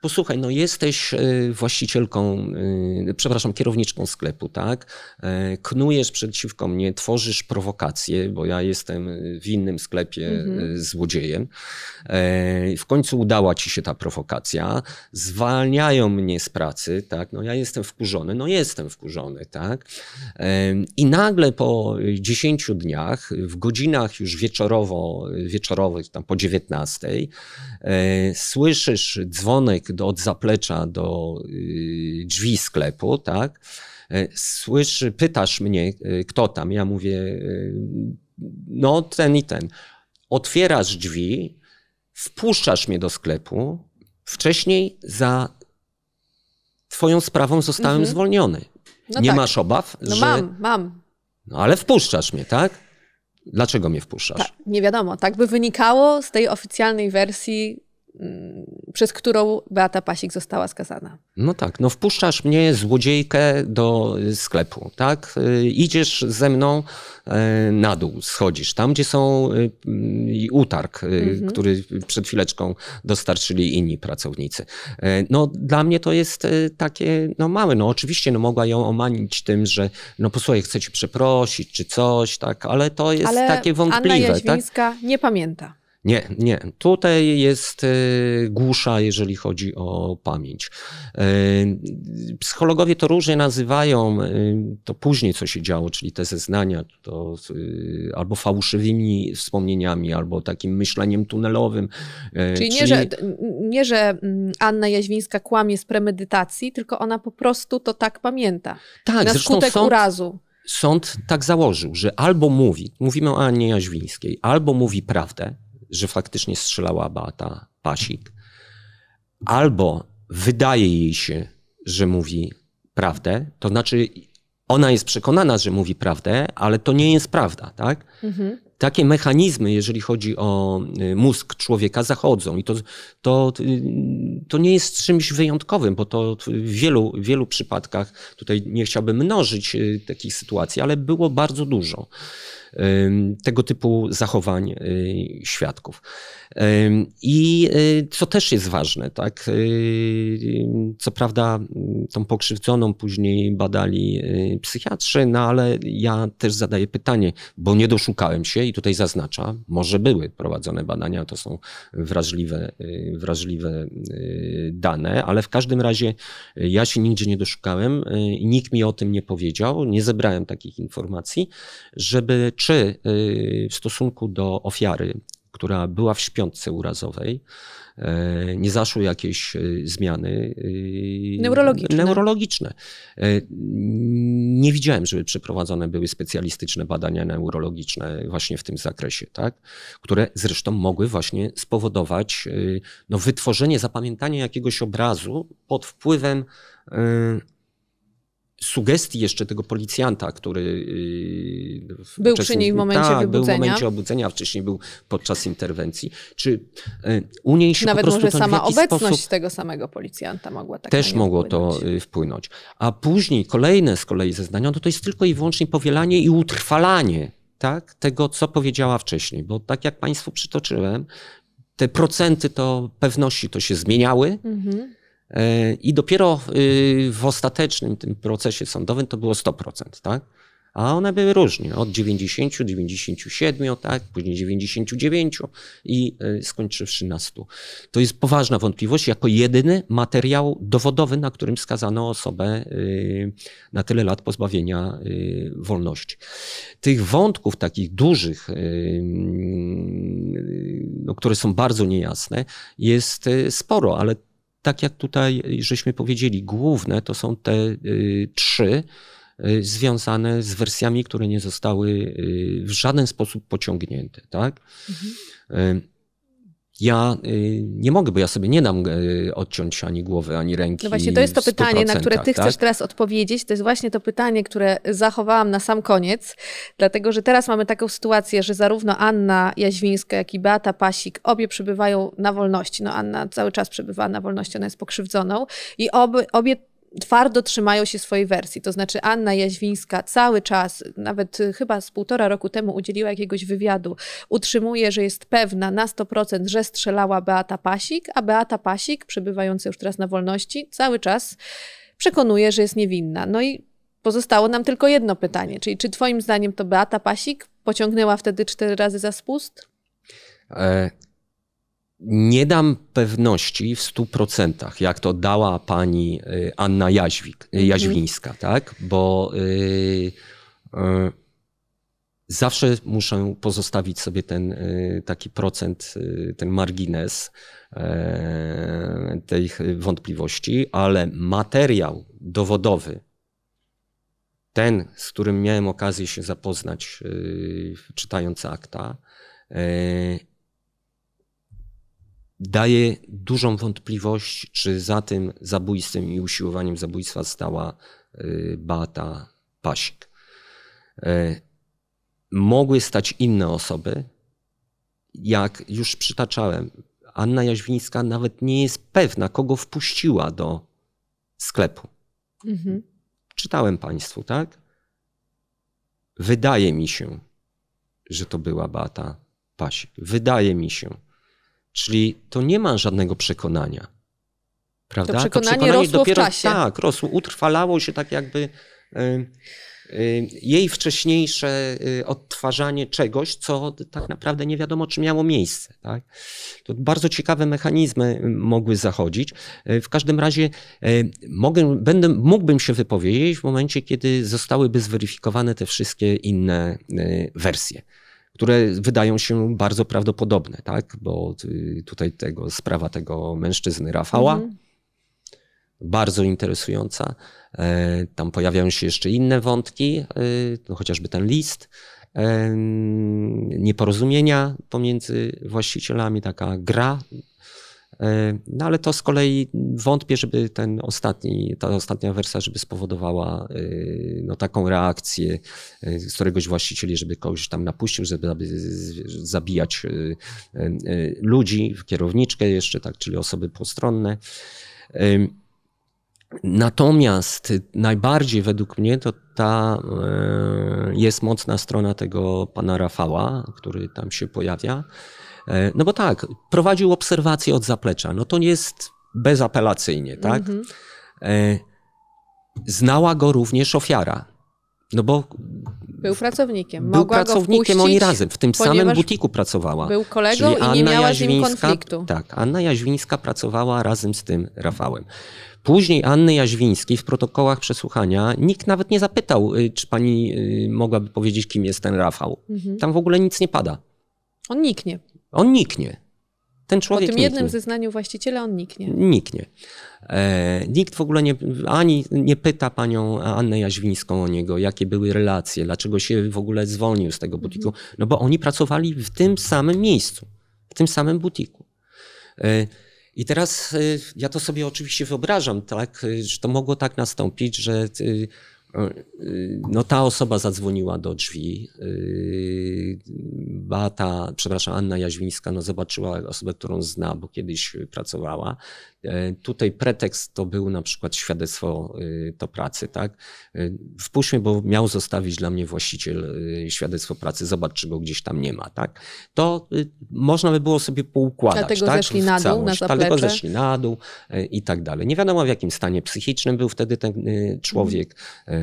posłuchaj, no jesteś e, właścicielką, e, przepraszam, kierowniczką sklepu, tak? E, knujesz przeciwko mnie, tworzysz prowokacje, bo ja jestem w innym sklepie mhm. złodziejem. W końcu udała ci się ta prowokacja, zwalniają mnie z pracy, tak? No ja jestem wkurzony, no jestem wkurzony, tak? I nagle po 10 dniach, w godzinach już wieczorowo, wieczorowych, tam po 19, E, słyszysz dzwonek od zaplecza do y, drzwi sklepu, tak? E, Słyszy, pytasz mnie, e, kto tam. Ja mówię, no ten i ten. Otwierasz drzwi, wpuszczasz mnie do sklepu. Wcześniej za twoją sprawą zostałem mhm. zwolniony. No nie tak. masz obaw? No że... mam, mam. No ale wpuszczasz mnie, tak? Dlaczego mnie wpuszczasz? Tak, nie wiadomo. Tak by wynikało z tej oficjalnej wersji Mm, przez którą Beata Pasik została skazana. No tak, no wpuszczasz mnie, złodziejkę, do sklepu, tak? Y, idziesz ze mną y, na dół, schodzisz, tam gdzie są y, utarg, mhm. który przed chwileczką dostarczyli inni pracownicy. No dla mnie to jest takie, no małe, no oczywiście no, mogła ją omanić tym, że no posłuchaj, chcę cię przeprosić, czy coś, tak? Ale to jest ale takie wątpliwe. Anna tak? Jaźwińska tak? nie pamięta. Nie, nie. Tutaj jest y, głusza, jeżeli chodzi o pamięć. Y, psychologowie to różnie nazywają, y, to później co się działo, czyli te zeznania, to albo fałszywymi wspomnieniami, albo takim myśleniem tunelowym. Czyli, czyli... Nie, że, nie, że Anna Jaźwińska kłamie z premedytacji, tylko ona po prostu to tak pamięta. Tak, na skutek sąd... urazu sąd tak założył, że albo mówi, mówimy o Annie Jaźwińskiej, albo mówi prawdę, że faktycznie strzelała bata Pasik. Albo wydaje jej się, że mówi prawdę, to znaczy ona jest przekonana, że mówi prawdę, ale to nie jest prawda, tak? Mhm. Takie mechanizmy, jeżeli chodzi o y, mózg człowieka, zachodzą i to, to, y, to nie jest czymś wyjątkowym, bo to w wielu, wielu przypadkach, tutaj nie chciałbym mnożyć y, takich sytuacji, ale było bardzo dużo tego typu zachowań y, świadków. I y, co też jest ważne, tak? Y, co prawda, mm, tą pokrzywdzoną później badali y, psychiatrzy, no ale ja też zadaję pytanie, bo nie doszukałem się i tutaj zaznacza, może były prowadzone badania, to są wrażliwe, wrażliwe dane, ale w każdym razie ja się nigdzie nie doszukałem i nikt mi o tym nie powiedział, nie zebrałem takich informacji, żeby czy w stosunku do ofiary która była w śpiątce urazowej, e, nie zaszły jakieś e, zmiany e, neurologiczne. neurologiczne. Nie widziałem, żeby przeprowadzone były specjalistyczne badania neurologiczne właśnie w tym zakresie, tak? które zresztą mogły właśnie spowodować no, wytworzenie, zapamiętanie jakiegoś obrazu pod wpływem sugestii jeszcze tego policjanta, który y, był przy niej w momencie ta, wybudzenia. był w momencie obudzenia, wcześniej był podczas interwencji. Czy y, u niej się Nawet po prostu może sama obecność sposób... tego samego policjanta mogła tak Też mogło wpłynąć. to y, wpłynąć. A później kolejne z kolei zeznania, no to jest tylko i wyłącznie powielanie i utrwalanie tak, tego, co powiedziała wcześniej. Bo tak jak Państwu przytoczyłem, te procenty to pewności to się zmieniały. Mhm E, I dopiero e, w ostatecznym tym procesie sądowym to było 100%, tak? A one były różnie, od 90, 97, tak, później 99 i e, skończywszy na 100. To jest poważna wątpliwość jako jedyny materiał dowodowy, na którym skazano osobę na tyle lat pozbawienia wolności. Tych wątków takich dużych, no, które są bardzo niejasne, jest sporo, ale tak jak tutaj żeśmy powiedzieli, główne to są te y, trzy y, związane z wersjami, które nie zostały y, w żaden sposób pociągnięte. Tak? Mhm ja y, nie mogę, bo ja sobie nie dam y, odciąć ani głowy, ani ręki. No właśnie, to jest to pytanie, na które ty tak? chcesz teraz odpowiedzieć. To jest właśnie to pytanie, które zachowałam na sam koniec, dlatego że teraz mamy taką sytuację, że zarówno Anna Jaźwińska, jak i Beata Pasik, obie przebywają na wolności. No Anna cały czas przebywa na wolności, ona jest pokrzywdzoną i obie, obie twardo trzymają się swojej wersji. To znaczy Anna Jaźwińska cały czas, nawet y, chyba z półtora roku temu udzieliła jakiegoś wywiadu, utrzymuje, że jest pewna na 100%, że strzelała Beata Pasik, a Beata Pasik, przebywająca już teraz na wolności, cały czas przekonuje, że jest niewinna. No i pozostało nam tylko jedno pytanie, czyli czy twoim zdaniem to Beata Pasik pociągnęła wtedy cztery razy za spust? E nie dam pewności w 100%, jak to dała pani y, Anna Jaźwik, y, mhm. Jaźwińska, tak? Bo y, zawsze muszę pozostawić sobie ten taki procent, ten margines tych wątpliwości, ale materiał dowodowy, ten, z którym miałem okazję się zapoznać czytając akta, daje dużą wątpliwość, czy za tym zabójstwem i usiłowaniem zabójstwa stała y, Bata Pasik. E, mogły stać inne osoby. Jak już przytaczałem, Anna Jaźwińska nawet nie jest pewna, kogo wpuściła do sklepu. Mhm. Czytałem Państwu, tak? Wydaje mi się, że to była Bata Pasik. Wydaje mi się. Czyli to nie ma żadnego przekonania. Prawda? To przekonanie, to przekonanie rosło dopiero, w czasie. Tak, rosło, utrwalało się tak jakby y, y, jej wcześniejsze y, odtwarzanie czegoś, co tak naprawdę nie wiadomo, czy miało miejsce. Tak? To bardzo ciekawe mechanizmy mogły zachodzić. W każdym razie mogę, będę, mógłbym się wypowiedzieć w momencie, kiedy zostałyby zweryfikowane te wszystkie inne wersje które wydają się bardzo prawdopodobne, tak? Bo y, tutaj tego, sprawa tego mężczyzny Rafała. Mhm. bardzo interesująca. E, tam pojawiają się jeszcze inne wątki, y, no chociażby ten list, nieporozumienia pomiędzy właścicielami, taka gra E, no ale to z kolei wątpię, żeby ten ostatni, ta ostatnia wersja, żeby spowodowała e, no, taką reakcję e, z któregoś właścicieli, żeby kogoś tam napuścił, żeby zabijać ludzi, kierowniczkę jeszcze, tak, czyli osoby postronne. Natomiast najbardziej według mnie to ta jest mocna strona tego pana Rafała, który tam się pojawia. E, no bo tak, prowadził obserwacje od zaplecza. No to nie jest bezapelacyjnie, tak? Mhm. E, znała go również ofiara. No bo. Był pracownikiem. Mogła był pracownikiem, go wpuścić, oni razem, w tym samym butiku pracowała. Był kolegą i nie miała z nim konfliktu. Tak, Anna Jaźwińska pracowała razem z tym Rafałem. Później Anny Jaźwińskiej w protokołach przesłuchania nikt nawet nie zapytał, y, czy pani y, mogłaby powiedzieć, kim jest ten Rafał. Mhm. Tam w ogóle nic nie pada. On niknie. On niknie. Ten człowiek Po tym jednym niknie. zeznaniu właściciela on niknie. Niknie. E, nikt w ogóle nie, ani nie pyta panią Annę Jaźwińską o niego, jakie były relacje, dlaczego się w ogóle zwolnił z tego mhm. butiku. No bo oni pracowali w tym samym miejscu, w tym samym butiku. E, i teraz e, ja to sobie oczywiście wyobrażam, tak, e, że to mogło tak nastąpić, że e, no, y, no ta osoba zadzwoniła do drzwi. Y, Bata, przepraszam, Anna Jaźwińska, no zobaczyła osobę, którą zna, bo kiedyś pracowała. E, tutaj pretekst to był na przykład świadectwo y, to pracy, tak? E, wpuść bo miał zostawić dla mnie właściciel świadectwo pracy, zobacz, czy go gdzieś tam nie ma, tak? To można by było sobie poukładać, Dlatego tak? zeszli na dół, na tak, Dlatego zeszli na dół e, i tak dalej. Nie wiadomo, w jakim stanie psychicznym był wtedy ten człowiek. Mhm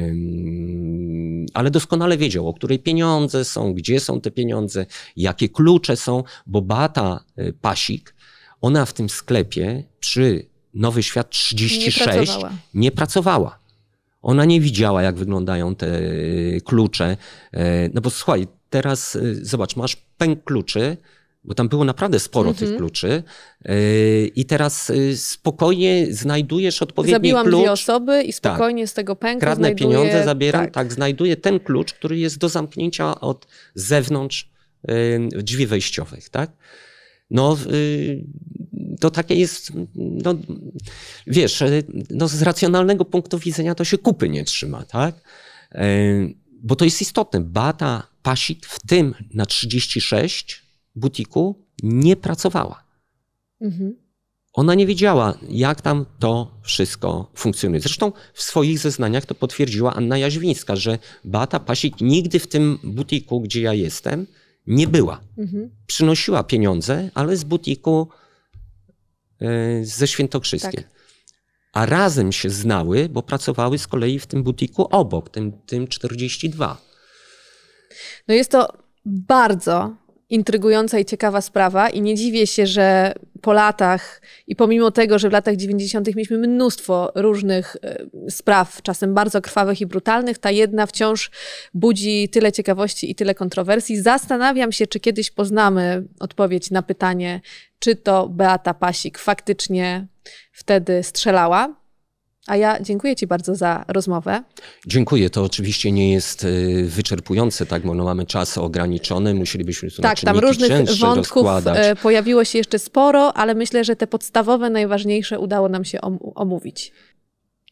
ale doskonale wiedział, o której pieniądze są, gdzie są te pieniądze, jakie klucze są, bo Bata e, Pasik, ona w tym sklepie przy Nowy Świat 36 nie pracowała. Nie pracowała. Ona nie widziała, jak wyglądają te e, klucze. E, no bo słuchaj, teraz zobacz, masz pęk kluczy, bo tam było naprawdę sporo tych mhm. kluczy. Yy, I teraz yy, spokojnie znajdujesz odpowiedni Zabiłam klucz. Zabiłam dwie osoby i tak. spokojnie tak. z tego pęka Kradnę znajduję... pieniądze, zabieram, tak. tak, znajduję ten klucz, który jest do zamknięcia od zewnątrz yy, drzwi wejściowych, tak? No, to takie jest, no, wiesz, no, z racjonalnego punktu widzenia to się kupy nie trzyma, tak? Bo to jest istotne. Bata Pasik w tym na 36 butiku nie pracowała. Mhm. Ona nie wiedziała, jak tam to wszystko funkcjonuje. Zresztą w swoich zeznaniach to potwierdziła Anna Jaźwińska, że Bata Pasik nigdy w tym butiku, gdzie ja jestem, nie była. Mhm. Przynosiła pieniądze, ale z butiku e, ze Świętokrzyskiem. Tak. A razem się znały, bo pracowały z kolei w tym butiku obok, tym, tym 42. No jest to bardzo intrygująca i ciekawa sprawa i nie dziwię się, że po latach i pomimo tego, że w latach 90. mieliśmy mnóstwo różnych e, spraw, czasem bardzo krwawych i brutalnych, ta jedna wciąż budzi tyle ciekawości i tyle kontrowersji. Zastanawiam się, czy kiedyś poznamy odpowiedź na pytanie, czy to Beata Pasik faktycznie wtedy strzelała a ja dziękuję Ci bardzo za rozmowę. Dziękuję. To oczywiście nie jest y, wyczerpujące, tak, bo no mamy czas ograniczony, musielibyśmy tu Tak, tam różnych wątków rozkładać. Y, pojawiło się jeszcze sporo, ale myślę, że te podstawowe, najważniejsze udało nam się om omówić.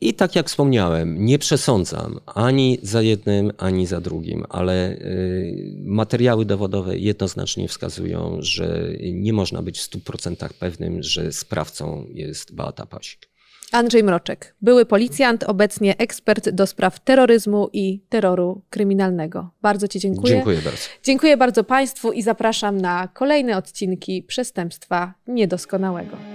I tak jak wspomniałem, nie przesądzam ani za jednym, ani za drugim, ale y, materiały dowodowe jednoznacznie wskazują, że nie można być w 100% pewnym, że sprawcą jest Beata Pasik. Andrzej Mroczek, były policjant, obecnie ekspert do spraw terroryzmu i terroru kryminalnego. Bardzo Ci dziękuję. Dziękuję bardzo. Dziękuję bardzo Państwu i zapraszam na kolejne odcinki Przestępstwa Niedoskonałego.